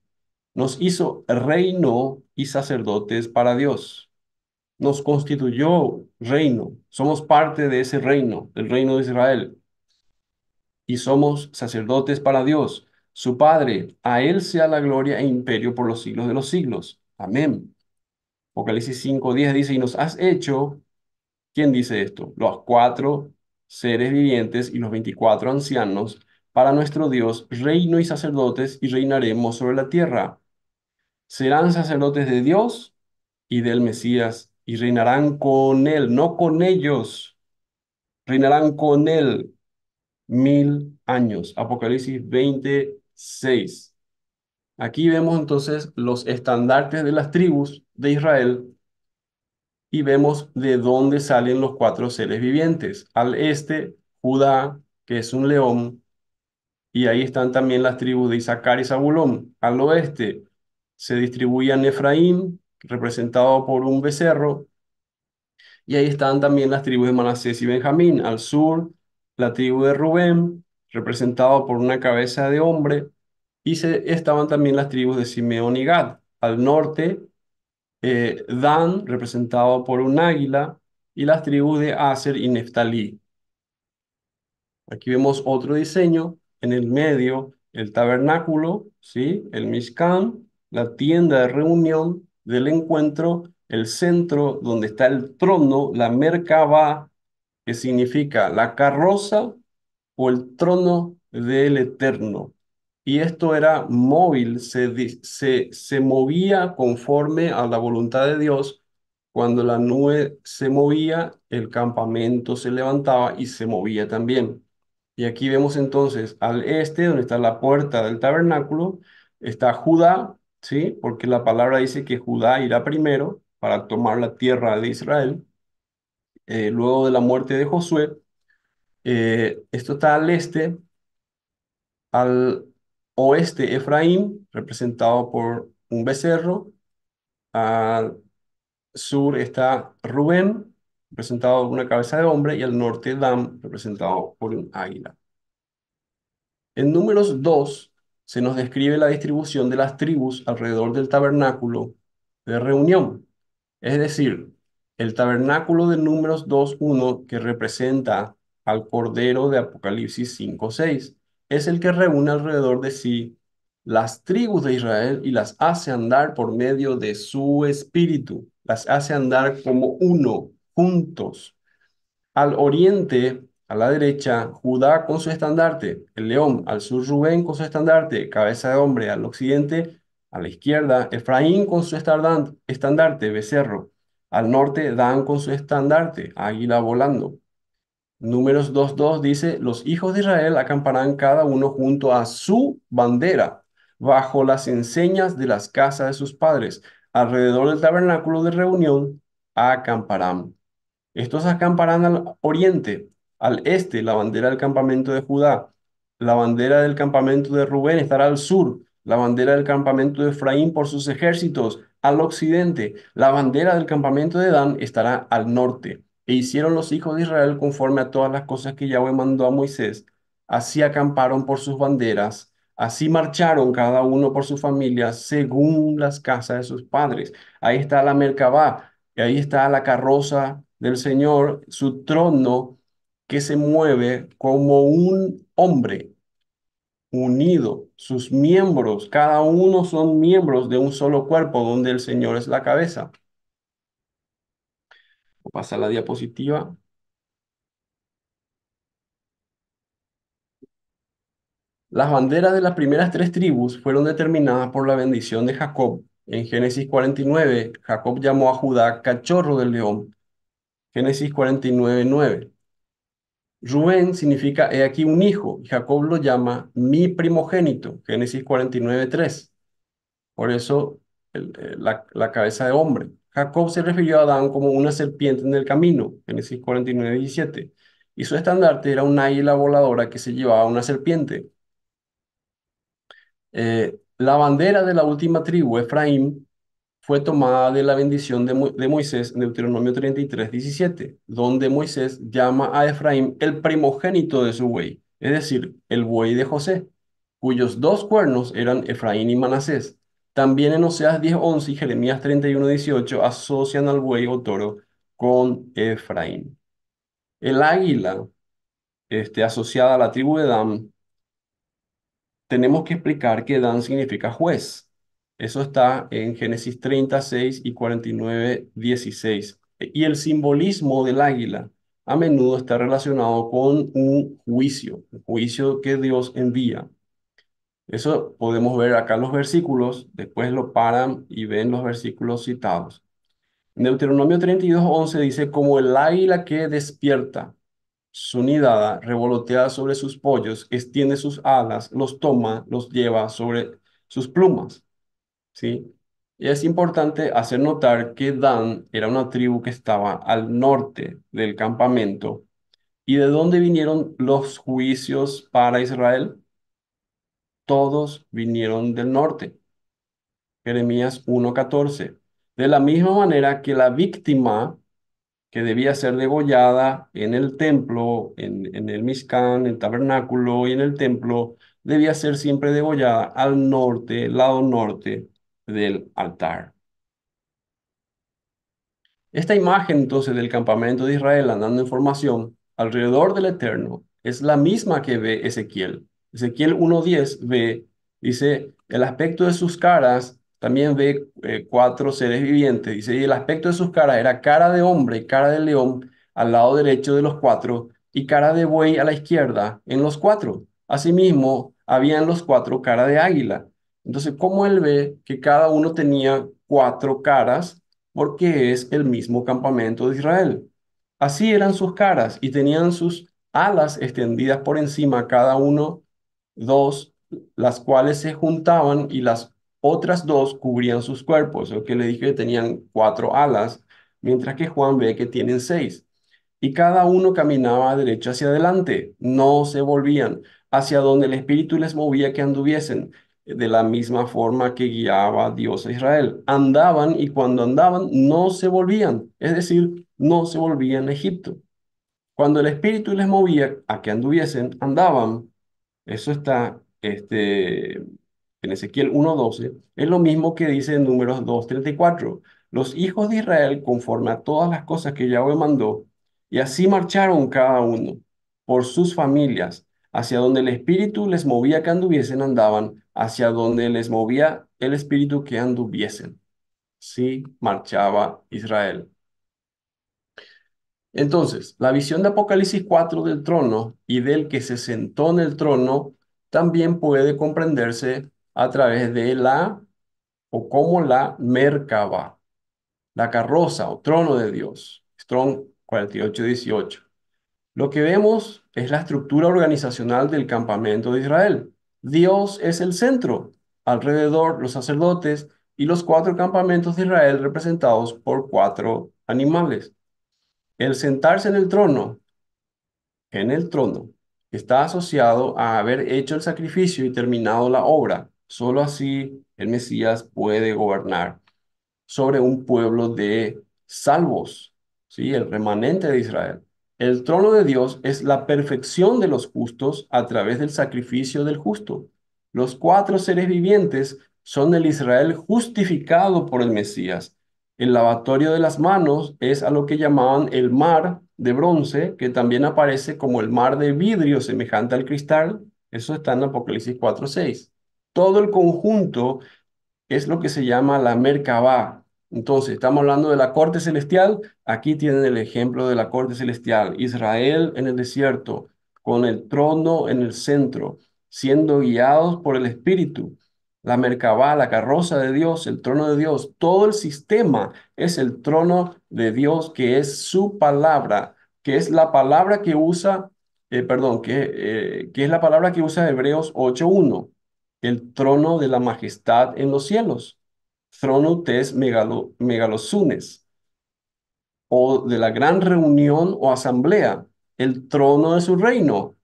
nos hizo reino y sacerdotes para Dios. Nos constituyó reino. Somos parte de ese reino, del reino de Israel. Y somos sacerdotes para Dios, su Padre. A Él sea la gloria e imperio por los siglos de los siglos. Amén. Apocalipsis 5.10 dice, y nos has hecho, ¿quién dice esto? Los cuatro seres vivientes y los 24 ancianos, para nuestro Dios, reino y sacerdotes, y reinaremos sobre la tierra. Serán sacerdotes de Dios y del Mesías, y reinarán con Él, no con ellos, reinarán con Él mil años. Apocalipsis 26. Aquí vemos entonces los estandartes de las tribus de Israel y vemos de dónde salen los cuatro seres vivientes. Al este, Judá, que es un león, y ahí están también las tribus de Isaacar y Zabulón. Al oeste se distribuía Efraín, representado por un becerro, y ahí están también las tribus de Manasés y Benjamín. Al sur, la tribu de Rubén, representado por una cabeza de hombre, y se, estaban también las tribus de Simeón y Gad. Al norte, eh, Dan, representado por un águila, y las tribus de Aser y Neftalí. Aquí vemos otro diseño, en el medio el tabernáculo, ¿sí? el Mishkan, la tienda de reunión del encuentro, el centro donde está el trono, la Merkaba, que significa la carroza o el trono del Eterno y esto era móvil, se, se, movía conforme a la voluntad de Dios. Cuando la nube se movía, el campamento se levantaba y se movía también. Y aquí vemos entonces al este, donde está la puerta del tabernáculo, está Judá, ¿sí? Porque la palabra dice que Judá irá primero para tomar la tierra de Israel, eh, luego de la muerte de Josué. Eh, esto está al este. Al oeste Efraín, representado por un becerro. Al sur está Rubén, representado por una cabeza de hombre, y al norte Dan, representado por un águila. En números 2 se nos describe la distribución de las tribus alrededor del tabernáculo de reunión, es decir, el tabernáculo de números 2.1 que representa al Cordero de Apocalipsis 5.6 es el que reúne alrededor de sí las tribus de Israel y las hace andar por medio de su espíritu, las hace andar como uno, juntos. Al oriente, a la derecha, Judá con su estandarte, el león, al sur Rubén con su estandarte, cabeza de hombre, al occidente, a la izquierda, Efraín con su estandarte, becerro, al norte, Dan con su estandarte, águila volando. Números 2.2 dice, los hijos de Israel acamparán cada uno junto a su bandera, bajo las enseñas de las casas de sus padres, alrededor del tabernáculo de reunión, acamparán. Estos acamparán al oriente, al este, la bandera del campamento de Judá, la bandera del campamento de Rubén estará al sur, la bandera del campamento de Efraín por sus ejércitos, al occidente, la bandera del campamento de Dan estará al norte. E hicieron los hijos de Israel conforme a todas las cosas que Yahweh mandó a Moisés. Así acamparon por sus banderas. Así marcharon cada uno por su familia según las casas de sus padres. Ahí está la Merkabá, y ahí está la carroza del Señor, su trono que se mueve como un hombre unido, sus miembros, cada uno son miembros de un solo cuerpo donde el Señor es la cabeza. Pasa la diapositiva. Las banderas de las primeras tres tribus fueron determinadas por la bendición de Jacob. En Génesis 49, Jacob llamó a Judá cachorro del león. Génesis 49.9 Rubén significa he aquí un hijo, y Jacob lo llama mi primogénito. Génesis 49, Por eso eh, la cabeza de hombre. Jacob se refirió a Adán como una serpiente en el camino, Génesis 49, 17, y su estandarte era una águila voladora que se llevaba una serpiente. Eh, la bandera de la última tribu, Efraín, fue tomada de la bendición de, Moisés en Deuteronomio 33, 17, donde Moisés llama a Efraín el primogénito de su buey, es decir, el buey de José, cuyos dos cuernos eran Efraín y Manasés. También en Oseas 10.11 y Jeremías 31.18 asocian al buey o toro con Efraín. El águila, este, asociada a la tribu de Dan, tenemos que explicar que Dan significa juez. Eso está en Génesis 36 y 49, Y el simbolismo del águila a menudo está relacionado con un juicio, un juicio que Dios envía. Eso podemos ver acá los versículos, después lo paran y ven los versículos citados. Deuteronomio 32.11 dice, como el águila que despierta, su nidada revolotea sobre sus pollos, extiende sus alas, los toma, los lleva sobre sus plumas. ¿Sí? es importante hacer notar que Dan era una tribu que estaba al norte del campamento. ¿Y de dónde vinieron los juicios para Israel? todos vinieron del norte. Jeremías 1.14. De la misma manera que la víctima que debía ser degollada en el templo, en, el miscán, en el tabernáculo y en el templo, debía ser siempre degollada al norte, lado norte del altar. Esta imagen entonces del campamento de Israel andando en formación alrededor del Eterno es la misma que ve Ezequiel. Ezequiel 1.10 ve, dice, el aspecto de sus caras, también ve eh, cuatro seres vivientes, dice, y el aspecto de sus caras era cara de hombre, cara de león al lado derecho de los cuatro, y cara de buey a la izquierda en los cuatro. Asimismo, habían los cuatro cara de águila. Entonces, ¿cómo él ve que cada uno tenía cuatro caras? Porque es el mismo campamento de Israel. Así eran sus caras y tenían sus alas extendidas por encima cada uno dos, las cuales se juntaban y las otras dos cubrían sus cuerpos. Lo que le dije que tenían cuatro alas, mientras que Juan ve que tienen seis. Y cada uno caminaba derecho hacia adelante, no se volvían hacia donde el Espíritu les movía que anduviesen, de la misma forma que guiaba Dios a Israel. Andaban y cuando andaban no se volvían, es decir, no se volvían a Egipto. Cuando el Espíritu les movía a que anduviesen, andaban, eso está este, en Ezequiel 1.12. Es lo mismo que dice en Números 2.34. Los hijos de Israel conforme a todas las cosas que Yahweh mandó, y así marcharon cada uno por sus familias, hacia donde el espíritu les movía que anduviesen, andaban, hacia donde les movía el espíritu que anduviesen. Sí marchaba Israel. Entonces, la visión de Apocalipsis 4 del trono y del que se sentó en el trono también puede comprenderse a través de la o como la mercaba, la carroza o trono de Dios, Strong 4818. Lo que vemos es la estructura organizacional del campamento de Israel. Dios es el centro, alrededor los sacerdotes y los cuatro campamentos de Israel representados por cuatro animales. El sentarse en el trono, en el trono, está asociado a haber hecho el sacrificio y terminado la obra. Solo así el Mesías puede gobernar sobre un pueblo de salvos, ¿sí? el remanente de Israel. El trono de Dios es la perfección de los justos a través del sacrificio del justo. Los cuatro seres vivientes son el Israel justificado por el Mesías, el lavatorio de las manos es a lo que llamaban el mar de bronce, que también aparece como el mar de vidrio semejante al cristal. Eso está en Apocalipsis 4.6. Todo el conjunto es lo que se llama la Merkabah. Entonces, estamos hablando de la corte celestial. Aquí tienen el ejemplo de la corte celestial. Israel en el desierto, con el trono en el centro, siendo guiados por el Espíritu la mercabá, la carroza de Dios, el trono de Dios, todo el sistema es el trono de Dios, que es su palabra, que es la palabra que usa, eh, perdón, que, eh, que es la palabra que usa Hebreos 8.1, el trono de la majestad en los cielos, trono tes megalosunes, o de la gran reunión o asamblea, el trono de su reino.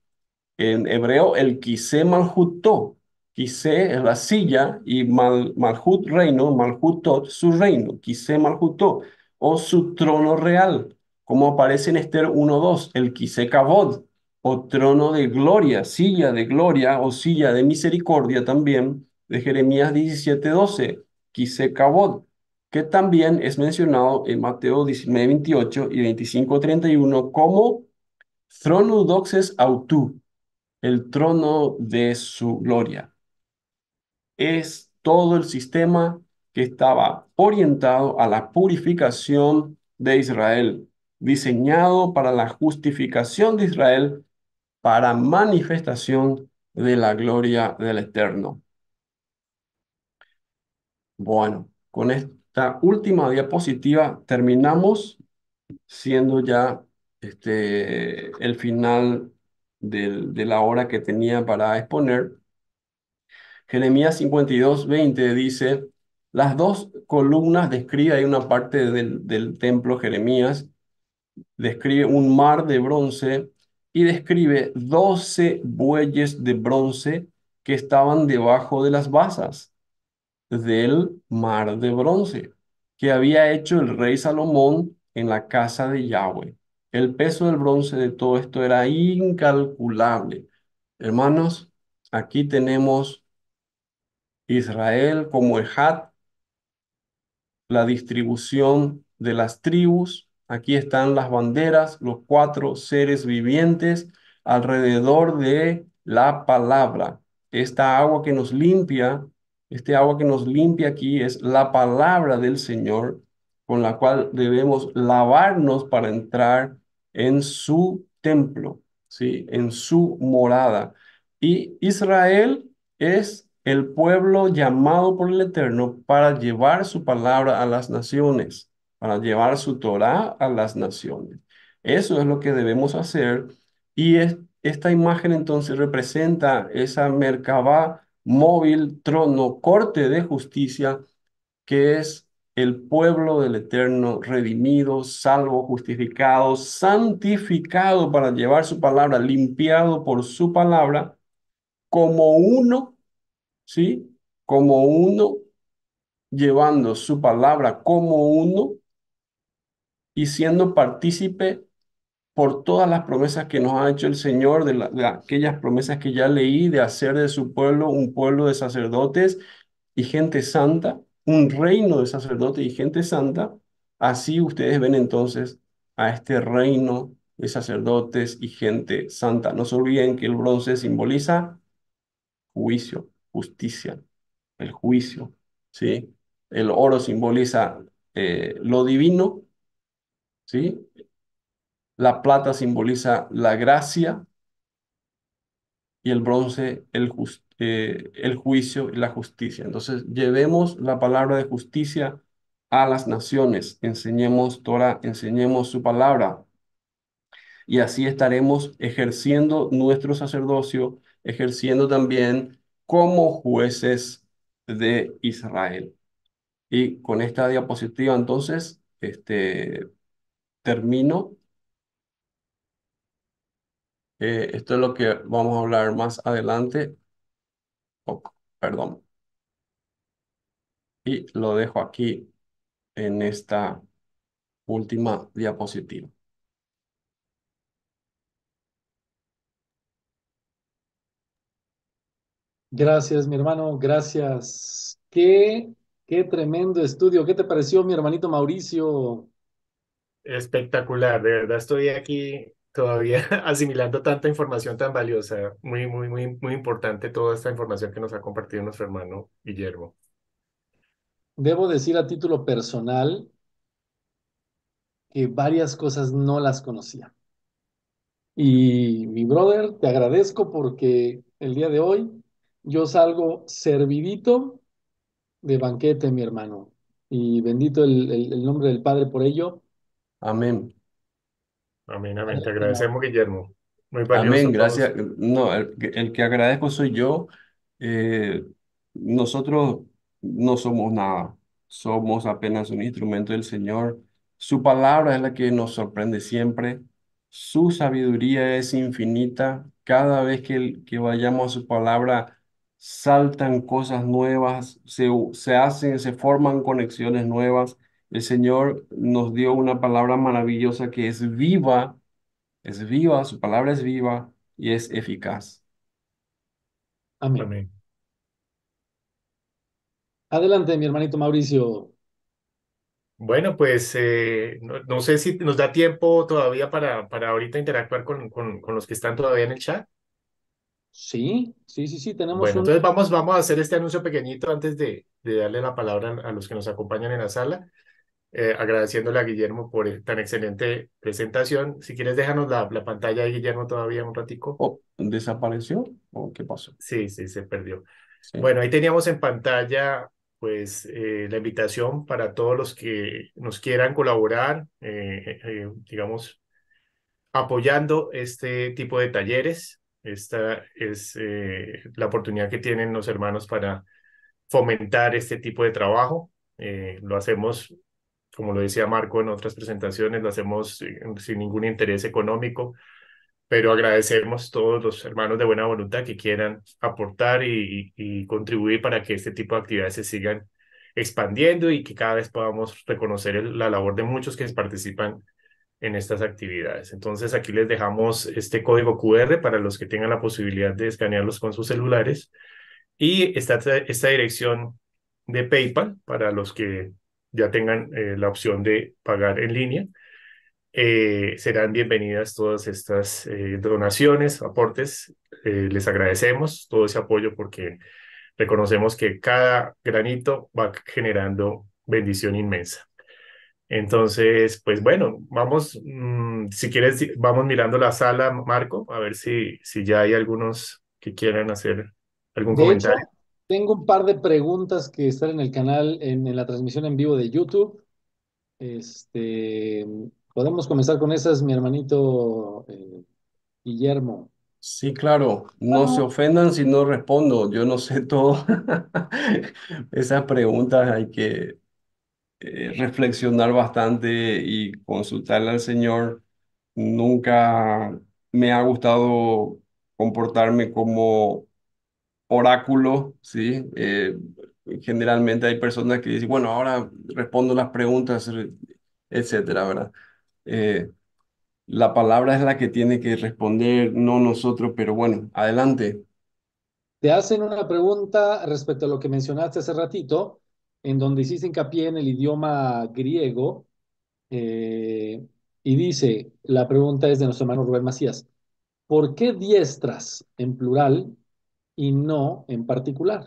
En hebreo, el quise maljutó, Quise es la silla y mal, Malhut reino, Malhutot su reino. Quise Malhutot, o su trono real, como aparece en Esther 1.2, el Quise Kabod o trono de gloria, silla de gloria o silla de misericordia también, de Jeremías 17.12, Quise Kabod, que también es mencionado en Mateo 19.28 y 25.31 como trono doxes autu, el trono de su gloria es todo el sistema que estaba orientado a la purificación de Israel, diseñado para la justificación de Israel, para manifestación de la gloria del Eterno. Bueno, con esta última diapositiva terminamos siendo ya este, el final de la hora que tenía para exponer. Jeremías 52, 20 dice, las dos columnas describe, hay una parte del, del templo Jeremías, describe un mar de bronce y describe 12 bueyes de bronce que estaban debajo de las basas del mar de bronce que había hecho el rey Salomón en la casa de Yahweh. El peso del bronce de todo esto era incalculable. Hermanos, aquí tenemos Israel como Ejat, la distribución de las tribus. Aquí están las banderas, los cuatro seres vivientes alrededor de la palabra. Esta agua que nos limpia, este agua que nos limpia aquí es la palabra del Señor con la cual debemos lavarnos para entrar en su templo, ¿sí? en su morada. Y Israel es el pueblo llamado por el Eterno para llevar su palabra a las naciones, para llevar su Torah a las naciones. Eso es lo que debemos hacer y esta imagen entonces representa esa Merkabah móvil, trono, corte de justicia que es el pueblo del Eterno redimido, salvo, justificado, santificado para llevar su palabra, limpiado por su palabra, como uno ¿sí? Como uno, llevando su palabra como uno y siendo partícipe por todas las promesas que nos ha hecho el Señor, de, aquellas promesas que ya leí, de hacer de su pueblo un pueblo de sacerdotes y gente santa, un reino de sacerdotes y gente santa. Así ustedes ven entonces a este reino de sacerdotes y gente santa. No se olviden que el bronce simboliza juicio, justicia, el juicio, ¿sí? El oro simboliza eh, lo divino, ¿sí? La plata simboliza la gracia y el bronce el, eh, el juicio y la justicia. Entonces, llevemos la palabra de justicia a las naciones, enseñemos Torah, enseñemos su palabra, y así estaremos ejerciendo nuestro sacerdocio, ejerciendo también como jueces de Israel. Y con esta diapositiva entonces este, termino. Eh, esto es lo que vamos a hablar más adelante. perdón. Y lo dejo aquí en esta última diapositiva. Gracias, mi hermano, gracias. Qué, qué tremendo estudio. ¿Qué te pareció, mi hermanito Mauricio? Espectacular, de verdad estoy aquí todavía asimilando tanta información tan valiosa. Muy, muy, muy, muy importante toda esta información que nos ha compartido nuestro hermano Guillermo. Debo decir a título personal que varias cosas no las conocía. Y mi brother, te agradezco porque el día de hoy yo salgo servidito de banquete, mi hermano. Y bendito el, el, nombre del Padre por ello. Amén. Amén, amén. Te agradecemos, Guillermo. Muy valioso Amén, gracias. No, el, que- agradezco soy yo. Eh, nosotros no somos nada, somos apenas un instrumento del Señor. Su palabra es la que nos sorprende siempre. Su sabiduría es infinita. Cada vez que, que vayamos a su palabra, saltan cosas nuevas, se, hacen, se forman conexiones nuevas. El Señor nos dio una palabra maravillosa que es viva, es viva, su palabra es viva y es eficaz. Amén. Adelante, mi hermanito Mauricio. Bueno, pues eh, no, sé si nos da tiempo todavía para, para ahorita interactuar con, con los que están todavía en el chat. Sí, sí, sí, sí, tenemos. Bueno, entonces vamos, vamos a hacer este anuncio pequeñito antes de, darle la palabra a los que nos acompañan en la sala. Eh, agradeciéndole a Guillermo por eh, tan excelente presentación. Si quieres, déjanos la, pantalla de Guillermo todavía un ratico. Oh, ¿Desapareció o qué pasó? Sí, sí, se perdió. Bueno, ahí teníamos en pantalla pues eh, la invitación para todos los que nos quieran colaborar, digamos, apoyando este tipo de talleres. Esta es eh, la oportunidad que tienen los hermanos para fomentar este tipo de trabajo. Eh, lo hacemos, como lo decía Marco en otras presentaciones, lo hacemos eh, sin, ningún interés económico, pero agradecemos todos los hermanos de buena voluntad que quieran aportar y, contribuir para que este tipo de actividades se sigan expandiendo y que cada vez podamos reconocer la labor de muchos que participan en estas actividades. Entonces aquí les dejamos este código QR para los que tengan la posibilidad de escanearlos con sus celulares y esta, esta dirección de PayPal para los que ya tengan eh, la opción de pagar en línea. Eh, serán bienvenidas todas estas eh, donaciones, aportes. les agradecemos todo ese apoyo porque reconocemos que cada granito va generando bendición inmensa. Entonces, pues bueno, vamos, mm, si quieres, vamos mirando la sala, Marco, a ver si, si ya hay algunos que quieran hacer algún comentario. tengo un par de preguntas que están en el canal, en, la transmisión en vivo de YouTube. Este, podemos comenzar con esas, mi hermanito eh, Guillermo. Sí, claro, no se ah. ofendan si no respondo, yo no sé todo. Esas preguntas hay que eh, reflexionar bastante y consultarle al Señor. Nunca me ha gustado comportarme como oráculo, ¿sí? Eh, generalmente hay personas que dicen, bueno, ahora respondo las preguntas, eh, etcétera, ¿verdad? la palabra es la que tiene que responder, no nosotros, pero bueno, adelante. Te hacen una pregunta respecto a lo que mencionaste hace ratito en donde hiciste hincapié en el idioma griego, eh, y dice, la pregunta es de nuestro hermano Rubén Macías, ¿por qué diestras en plural y no en particular?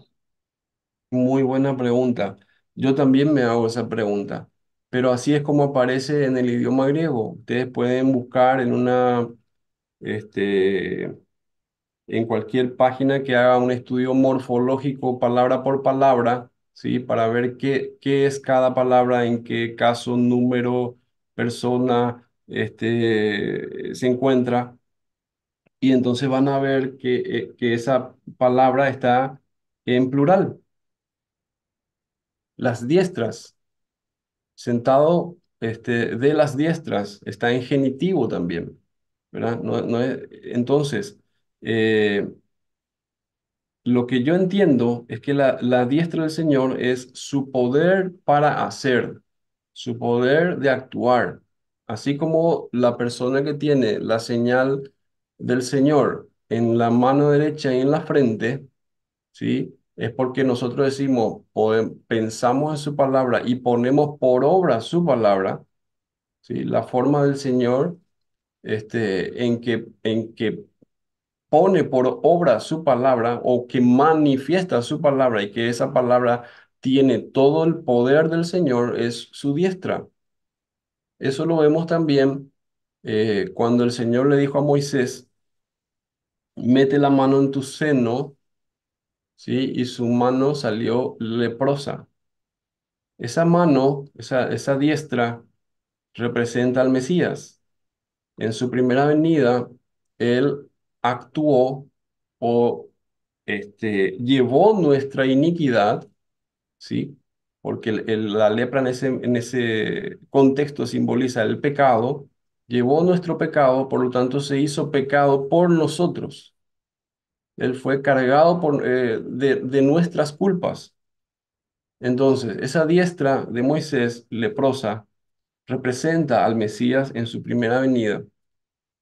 Muy buena pregunta. Yo también me hago esa pregunta, pero así es como aparece en el idioma griego. Ustedes pueden buscar en una, este, en cualquier página que haga un estudio morfológico palabra por palabra para ver qué, qué es cada palabra, en qué caso, número, persona este, se encuentra. Y entonces van a ver que, eh, que esa palabra está en plural. Las diestras. Sentado este, de las diestras está en genitivo también. ¿verdad? No, no entonces, eh, lo que yo entiendo es que la, diestra del Señor es su poder para hacer, su poder de actuar. Así como la persona que tiene la señal del Señor en la mano derecha y en la frente, ¿sí? es porque nosotros decimos, pensamos en su palabra y ponemos por obra su palabra, ¿sí? la forma del Señor este, en, que, en que pone por obra su palabra o que manifiesta su palabra y que esa palabra tiene todo el poder del Señor es su diestra. Eso lo vemos también eh, cuando el Señor le dijo a Moisés, mete la mano en tu seno, ¿sí? y su mano salió leprosa. Esa mano, esa, esa diestra, representa al Mesías. En su primera venida, él actuó o este, llevó nuestra iniquidad, ¿sí? porque la lepra en ese, en ese contexto simboliza el pecado, llevó nuestro pecado, por lo tanto se hizo pecado por nosotros. Él fue cargado por, eh, de, de nuestras culpas. Entonces, esa diestra de Moisés leprosa representa al Mesías en su primera venida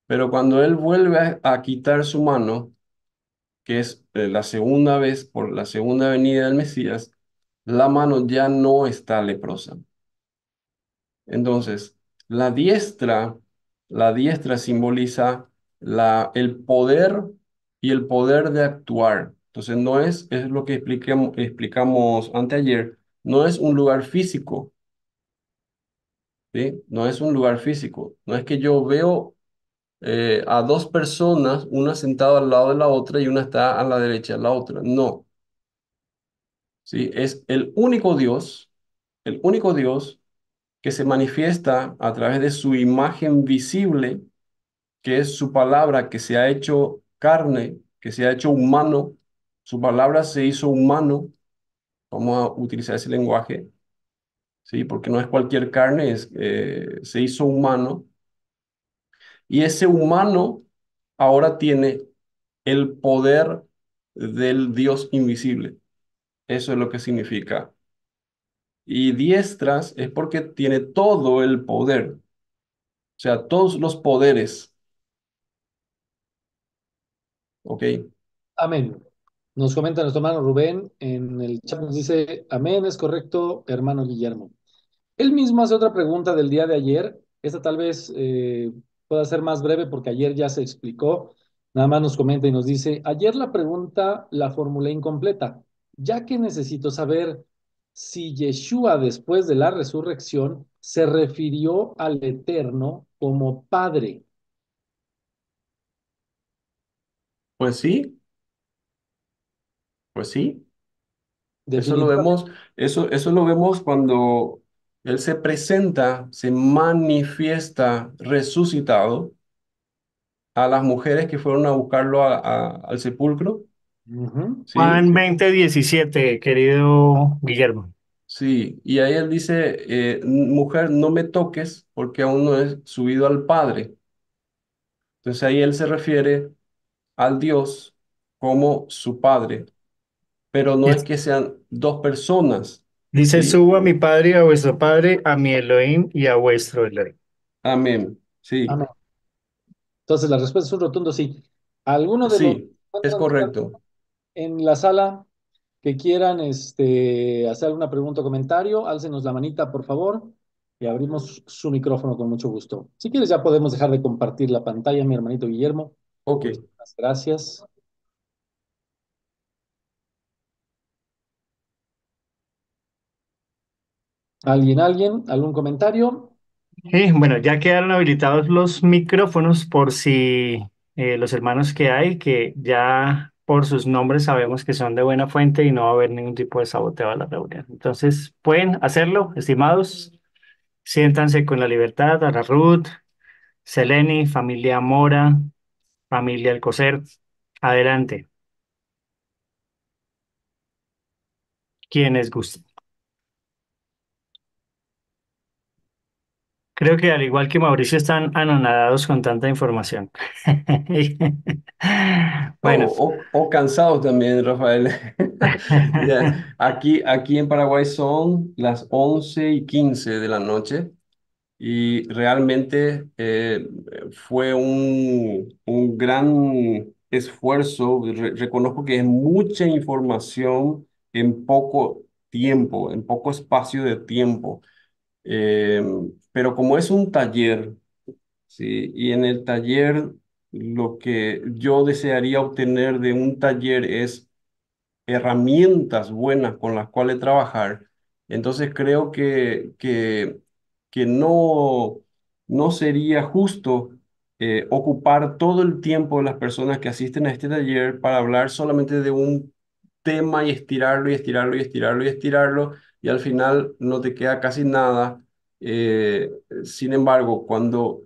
pero cuando él vuelve a, quitar su mano, que es eh, la segunda vez por la segunda venida del Mesías, la mano ya no está leprosa. Entonces, la diestra, la diestra simboliza la, el poder y el poder de actuar. Entonces, no es, es lo que explicamos, explicamos anteayer, no es un lugar físico. No es un lugar físico. No es que yo veo eh, a dos personas, una sentada al lado de la otra y una está a la derecha de la otra. No. ¿Sí? Es el único Dios, el único Dios que se manifiesta a través de su imagen visible, que es su palabra que se ha hecho carne, que se ha hecho humano, su palabra se hizo humano, vamos a utilizar ese lenguaje, ¿sí? porque no es cualquier carne, es, eh, se hizo humano, y ese humano ahora tiene el poder del Dios invisible. Eso es lo que significa. Y diestras es porque tiene todo el poder. O sea, todos los poderes. ¿Ok? Amén. Nos comenta nuestro hermano Rubén en el chat, nos dice, amén, es correcto, hermano Guillermo. Él mismo hace otra pregunta del día de ayer. Esta tal vez eh, pueda ser más breve porque ayer ya se explicó. Nada más nos comenta y nos dice, ayer la pregunta la formulé incompleta, ya que necesito saber si Yeshua después de la resurrección se refirió al Eterno como Padre. Pues sí, pues sí. Eso lo vemos, eso, eso lo vemos cuando él se presenta, se manifiesta resucitado a las mujeres que fueron a buscarlo al sepulcro. Juan 20, querido Guillermo. Sí, y ahí él dice, eh, mujer, no me toques porque aún no he subido al Padre. Entonces ahí él se refiere al Dios como su Padre, pero no es que sean dos personas, Dice, suba subo a mi Padre y a vuestro Padre, a mi Elohim y a vuestro Elohim. Amén. Sí. Entonces la respuesta es un rotundo sí. ¿Alguno de sí, es correcto. En la sala que quieran este, hacer alguna pregunta o comentario, álcenos la manita, por favor, y abrimos su micrófono con mucho gusto. Si quieres, ya podemos dejar de compartir la pantalla, mi hermanito Guillermo. Ok. Muchas gracias. ¿Alguien, alguien, algún comentario? Sí, bueno, ya quedaron habilitados los micrófonos por si eh, los hermanos que hay, que ya por sus nombres sabemos que son de buena fuente y no va a haber ningún tipo de saboteo a la reunión. Entonces, pueden hacerlo, estimados. Siéntanse con la libertad, la Ruth, Seleni, familia Mora, familia Alcocer. Adelante. Quienes gusten. Creo que al igual que Mauricio están anonadados con tanta información. Bueno. O, cansados también, Rafael. Aquí, aquí en Paraguay son las 11 y 15 de la noche y realmente eh, fue un, un, gran esfuerzo. reconozco que es mucha información en poco tiempo, en poco espacio de tiempo. Eh, pero como es un taller, ¿sí? y en el taller lo que yo desearía obtener de un taller es herramientas buenas con las cuales trabajar, entonces creo que, que, que no, no sería justo eh, ocupar todo el tiempo de las personas que asisten a este taller para hablar solamente de un tema y estirarlo y estirarlo y estirarlo y estirarlo y al final no te queda casi nada eh, sin embargo, cuando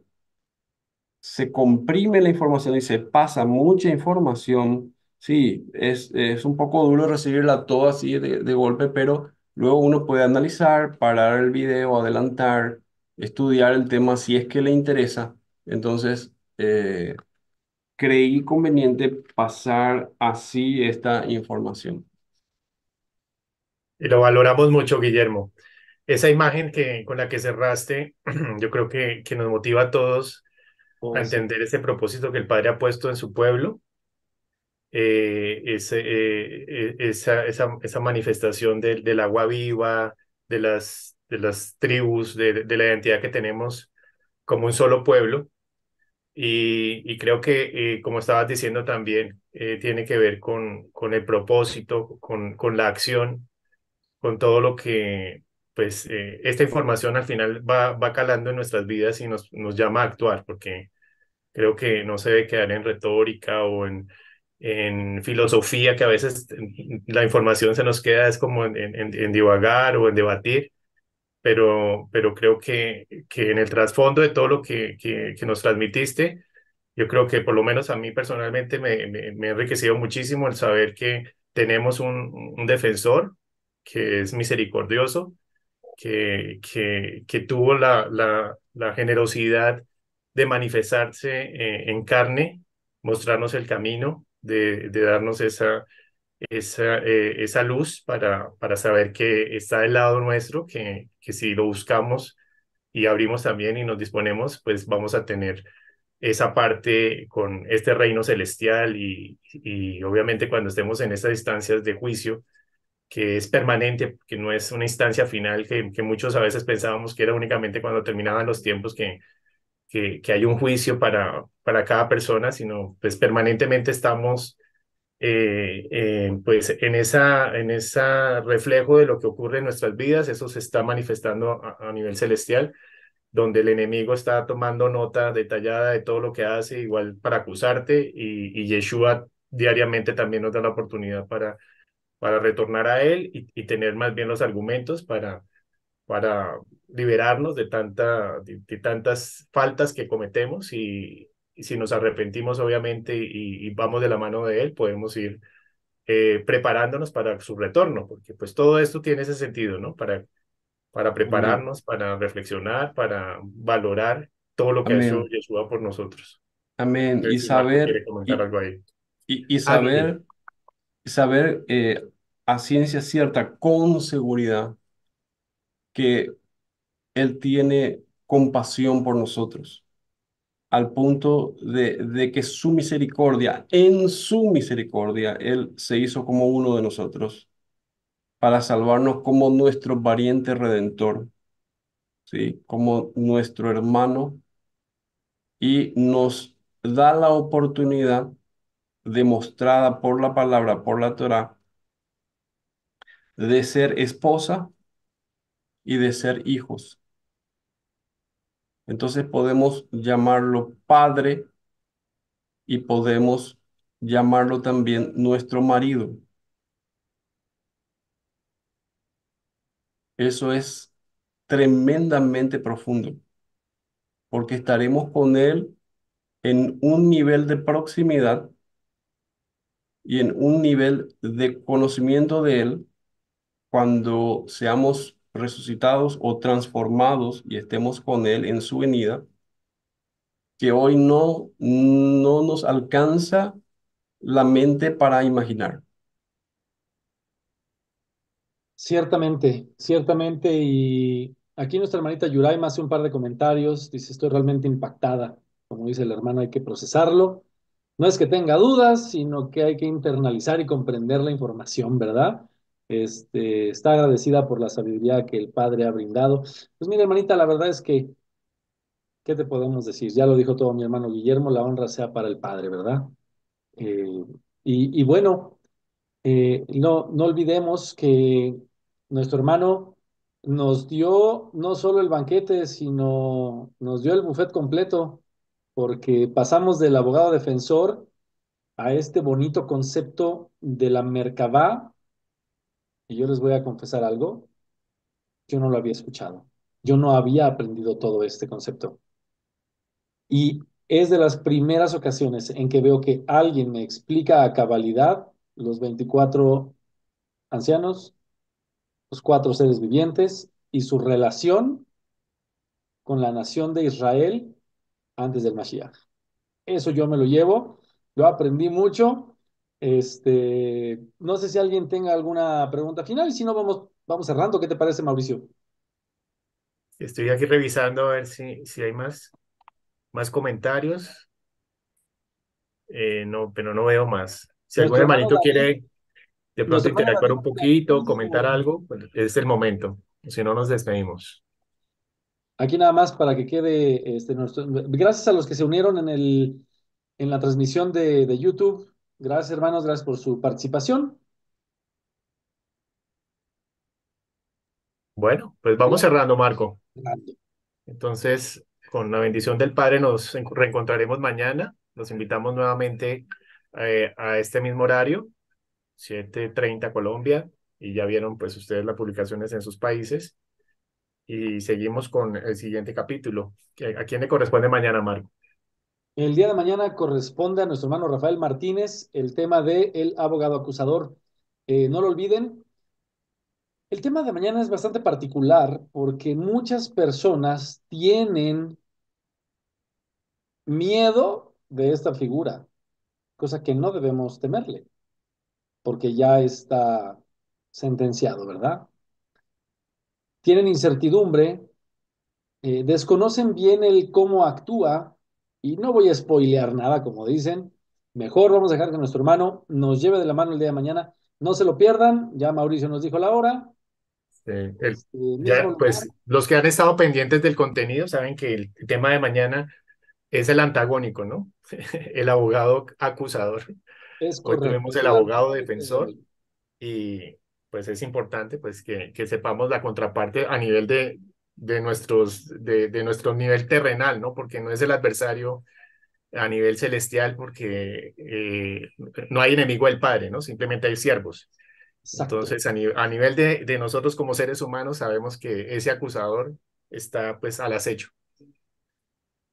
se comprime la información y se pasa mucha información, sí, es, es un poco duro recibirla todo así de, golpe, pero luego uno puede analizar, parar el video, adelantar, estudiar el tema si es que le interesa. Entonces, eh, creí conveniente pasar así esta información. Y lo valoramos mucho, Guillermo esa imagen que, con la que cerraste, yo creo que, que nos motiva a todos oh, a entender ese propósito que el Padre ha puesto en su pueblo, eh, eh, eh, esa, manifestación del, del, agua viva, de las, de las tribus, de, la identidad que tenemos como un solo pueblo. Y, creo que, como estabas diciendo también, tiene que ver con, con el propósito, con, con la acción, con todo lo que, pues eh, esta información al final va, va calando en nuestras vidas y nos, nos llama a actuar, porque creo que no se debe quedar en retórica o en, en filosofía, que a veces la información se nos queda es como en, en, en divagar o en debatir, pero, pero creo que, que en el trasfondo de todo lo que, que, que, nos transmitiste, yo creo que por lo menos a mí personalmente me, me, me ha enriquecido muchísimo el saber que tenemos un, un defensor que es misericordioso, que, que, tuvo la, la, generosidad de manifestarse eh, en carne, mostrarnos el camino, de, darnos esa, esa, eh, esa luz para, para saber que está del lado nuestro, que, que si lo buscamos y abrimos también y nos disponemos, pues vamos a tener esa parte con este reino celestial y, obviamente cuando estemos en esas distancias de juicio, que es permanente, que no es una instancia final que, que muchos a veces pensábamos que era únicamente cuando terminaban los tiempos que, que, que hay un juicio para, para cada persona, sino pues permanentemente estamos eh, eh, pues en esa en esa reflejo de lo que ocurre en nuestras vidas, eso se está manifestando a, nivel celestial, donde el enemigo está tomando nota detallada de todo lo que hace, igual para acusarte, y, y Yeshua diariamente también nos da la oportunidad para para retornar a él y, tener más bien los argumentos para, para liberarnos de, tanta, de, tantas faltas que cometemos y, si nos arrepentimos obviamente y, vamos de la mano de él, podemos ir eh, preparándonos para su retorno, porque pues todo esto tiene ese sentido, ¿no? Para, para prepararnos, para reflexionar, para valorar todo lo que ha hecho Yeshua por nosotros. Amén. y saber... Y, ah, saber saber eh, a ciencia cierta, con seguridad, que Él tiene compasión por nosotros, al punto de, de que su misericordia, en su misericordia, Él se hizo como uno de nosotros para salvarnos como nuestro pariente redentor, ¿sí? como nuestro hermano, y nos da la oportunidad demostrada por la palabra, por la Torah, de ser esposa y de ser hijos. Entonces podemos llamarlo padre y podemos llamarlo también nuestro marido. Eso es tremendamente profundo, porque estaremos con él en un nivel de proximidad y en un nivel de conocimiento de Él cuando seamos resucitados o transformados y estemos con Él en su venida, que hoy no, no nos alcanza la mente para imaginar. Ciertamente, ciertamente. Y aquí nuestra hermanita Yuraima hace un par de comentarios. Dice, estoy realmente impactada. Como dice el hermano, hay que procesarlo no es que tenga dudas, sino que hay que internalizar y comprender la información, ¿verdad? Este, está agradecida por la sabiduría que el Padre ha brindado. Pues mira, hermanita, la verdad es que, ¿qué te podemos decir? Ya lo dijo todo mi hermano Guillermo, la honra sea para el Padre, ¿verdad? Eh, y, bueno, eh, no, no olvidemos que nuestro hermano nos dio no solo el banquete, sino nos dio el buffet completo porque pasamos del abogado defensor a este bonito concepto de la mercabá, y yo les voy a confesar algo, yo no lo había escuchado, yo no había aprendido todo este concepto. Y es de las primeras ocasiones en que veo que alguien me explica a cabalidad los 24 ancianos, los cuatro seres vivientes y su relación con la nación de Israel antes del Mashiach. Eso yo me lo llevo, Lo aprendí mucho. Este, no sé si alguien tenga alguna pregunta final y si no, vamos, vamos cerrando. ¿Qué te parece, Mauricio? Estoy aquí revisando a ver si, si hay más, más comentarios. Eh, no, pero no veo más. Si algún hermanito quiere de pronto interactuar un poquito, comentar algo, pues, es el momento. Si no, nos despedimos. Aquí nada más para que quede, este, nuestro, gracias a los que se unieron en, el, en la transmisión de, YouTube. Gracias hermanos, gracias por su participación. Bueno, pues vamos cerrando, Marco. Entonces, con la bendición del Padre nos reencontraremos mañana. Los invitamos nuevamente eh, a este mismo horario, 7.30 Colombia, y ya vieron pues ustedes las publicaciones en sus países y seguimos con el siguiente capítulo. ¿A quién le corresponde mañana, Marco? El día de mañana corresponde a nuestro hermano Rafael Martínez el tema de el abogado acusador. Eh, no lo olviden. El tema de mañana es bastante particular porque muchas personas tienen miedo de esta figura, cosa que no debemos temerle, porque ya está sentenciado, ¿verdad? tienen incertidumbre, eh, desconocen bien el cómo actúa, y no voy a spoilear nada, como dicen. Mejor vamos a dejar que nuestro hermano nos lleve de la mano el día de mañana. No se lo pierdan, ya Mauricio nos dijo la hora. Este, pues los que han estado pendientes del contenido saben que el tema de mañana es el antagónico, ¿no? el abogado acusador. Es correcto, Hoy el abogado defensor y pues es importante pues que, que sepamos la contraparte a nivel de, de, nuestros, de, nuestro nivel terrenal, ¿no? Porque no es el adversario a nivel celestial porque eh, no hay enemigo del Padre, ¿no? Simplemente hay siervos. Entonces, a, nivel de, de, nosotros como seres humanos, sabemos que ese acusador está pues al acecho.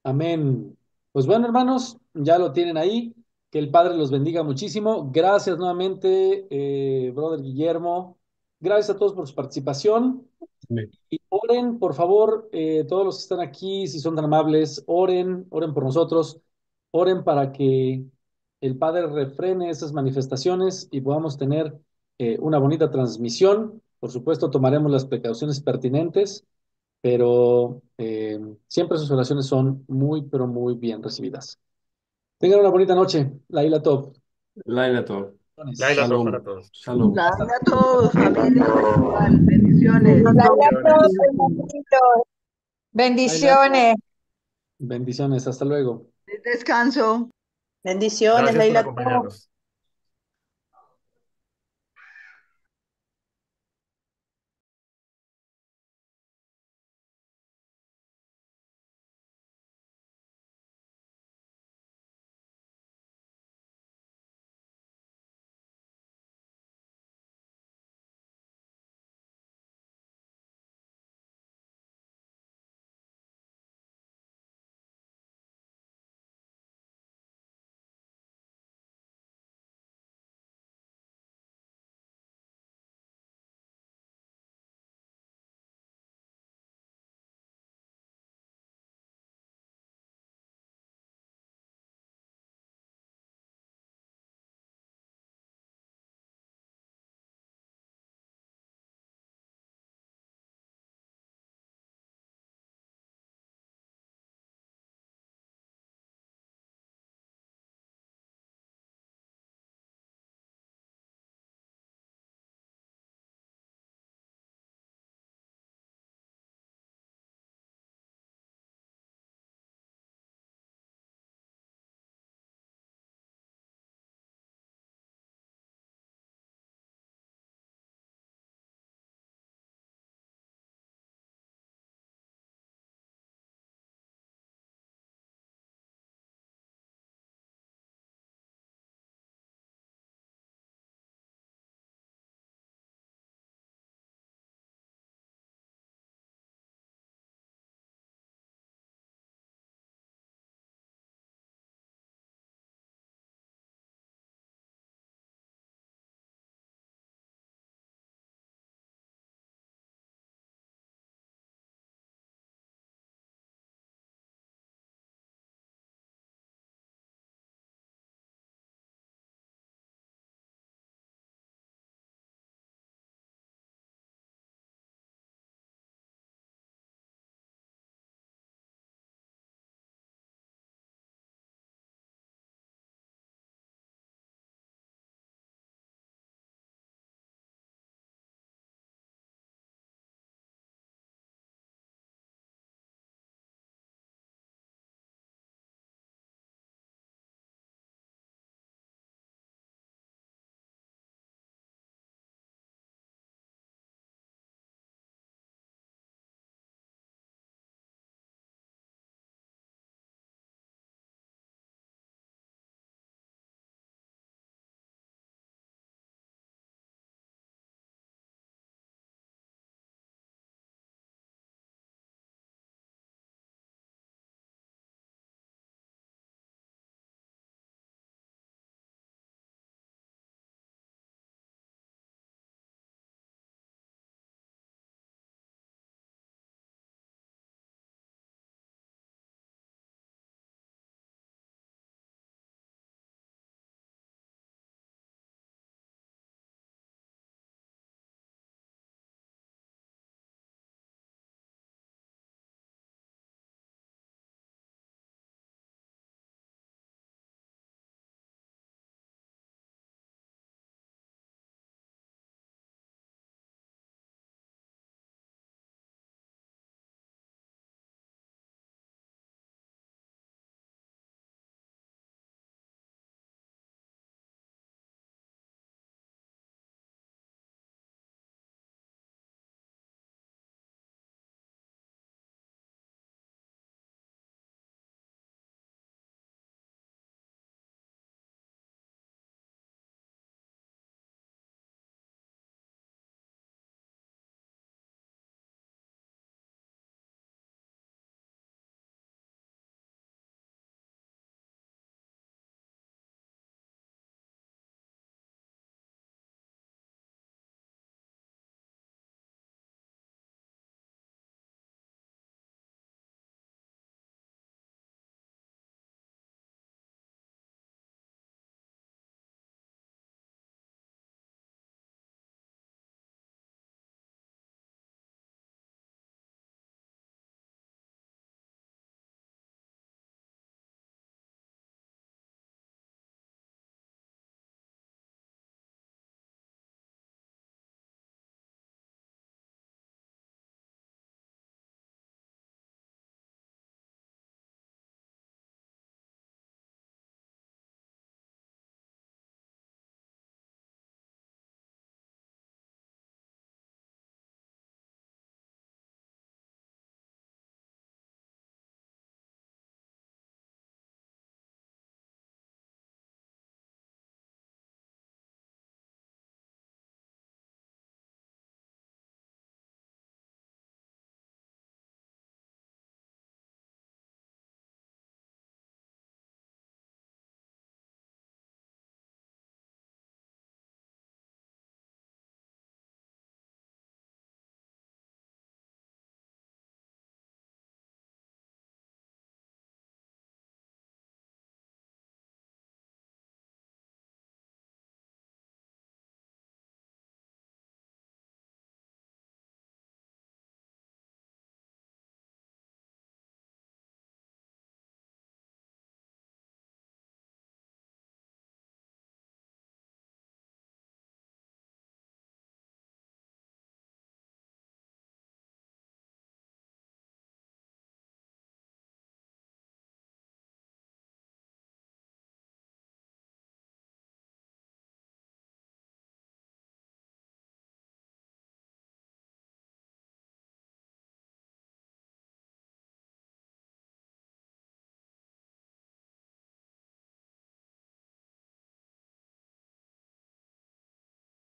Amén. Pues bueno, hermanos, ya lo tienen ahí. Que el Padre los bendiga muchísimo. Gracias nuevamente, eh, brother Guillermo. Gracias a todos por su participación. Y oren, por favor, eh, todos los que están aquí, si son tan amables, oren, oren por nosotros, oren para que el Padre refrene esas manifestaciones y podamos tener eh, una bonita transmisión. Por supuesto, tomaremos las precauciones pertinentes, pero siempre sus oraciones son muy, pero muy bien recibidas. Tengan una bonita noche. Laila Top. Laila Top. Laila Top para todos. a todos. Amén. Bendiciones. a todos. Bendiciones. Bendiciones. Hasta luego. Descanso. Bendiciones, Laila.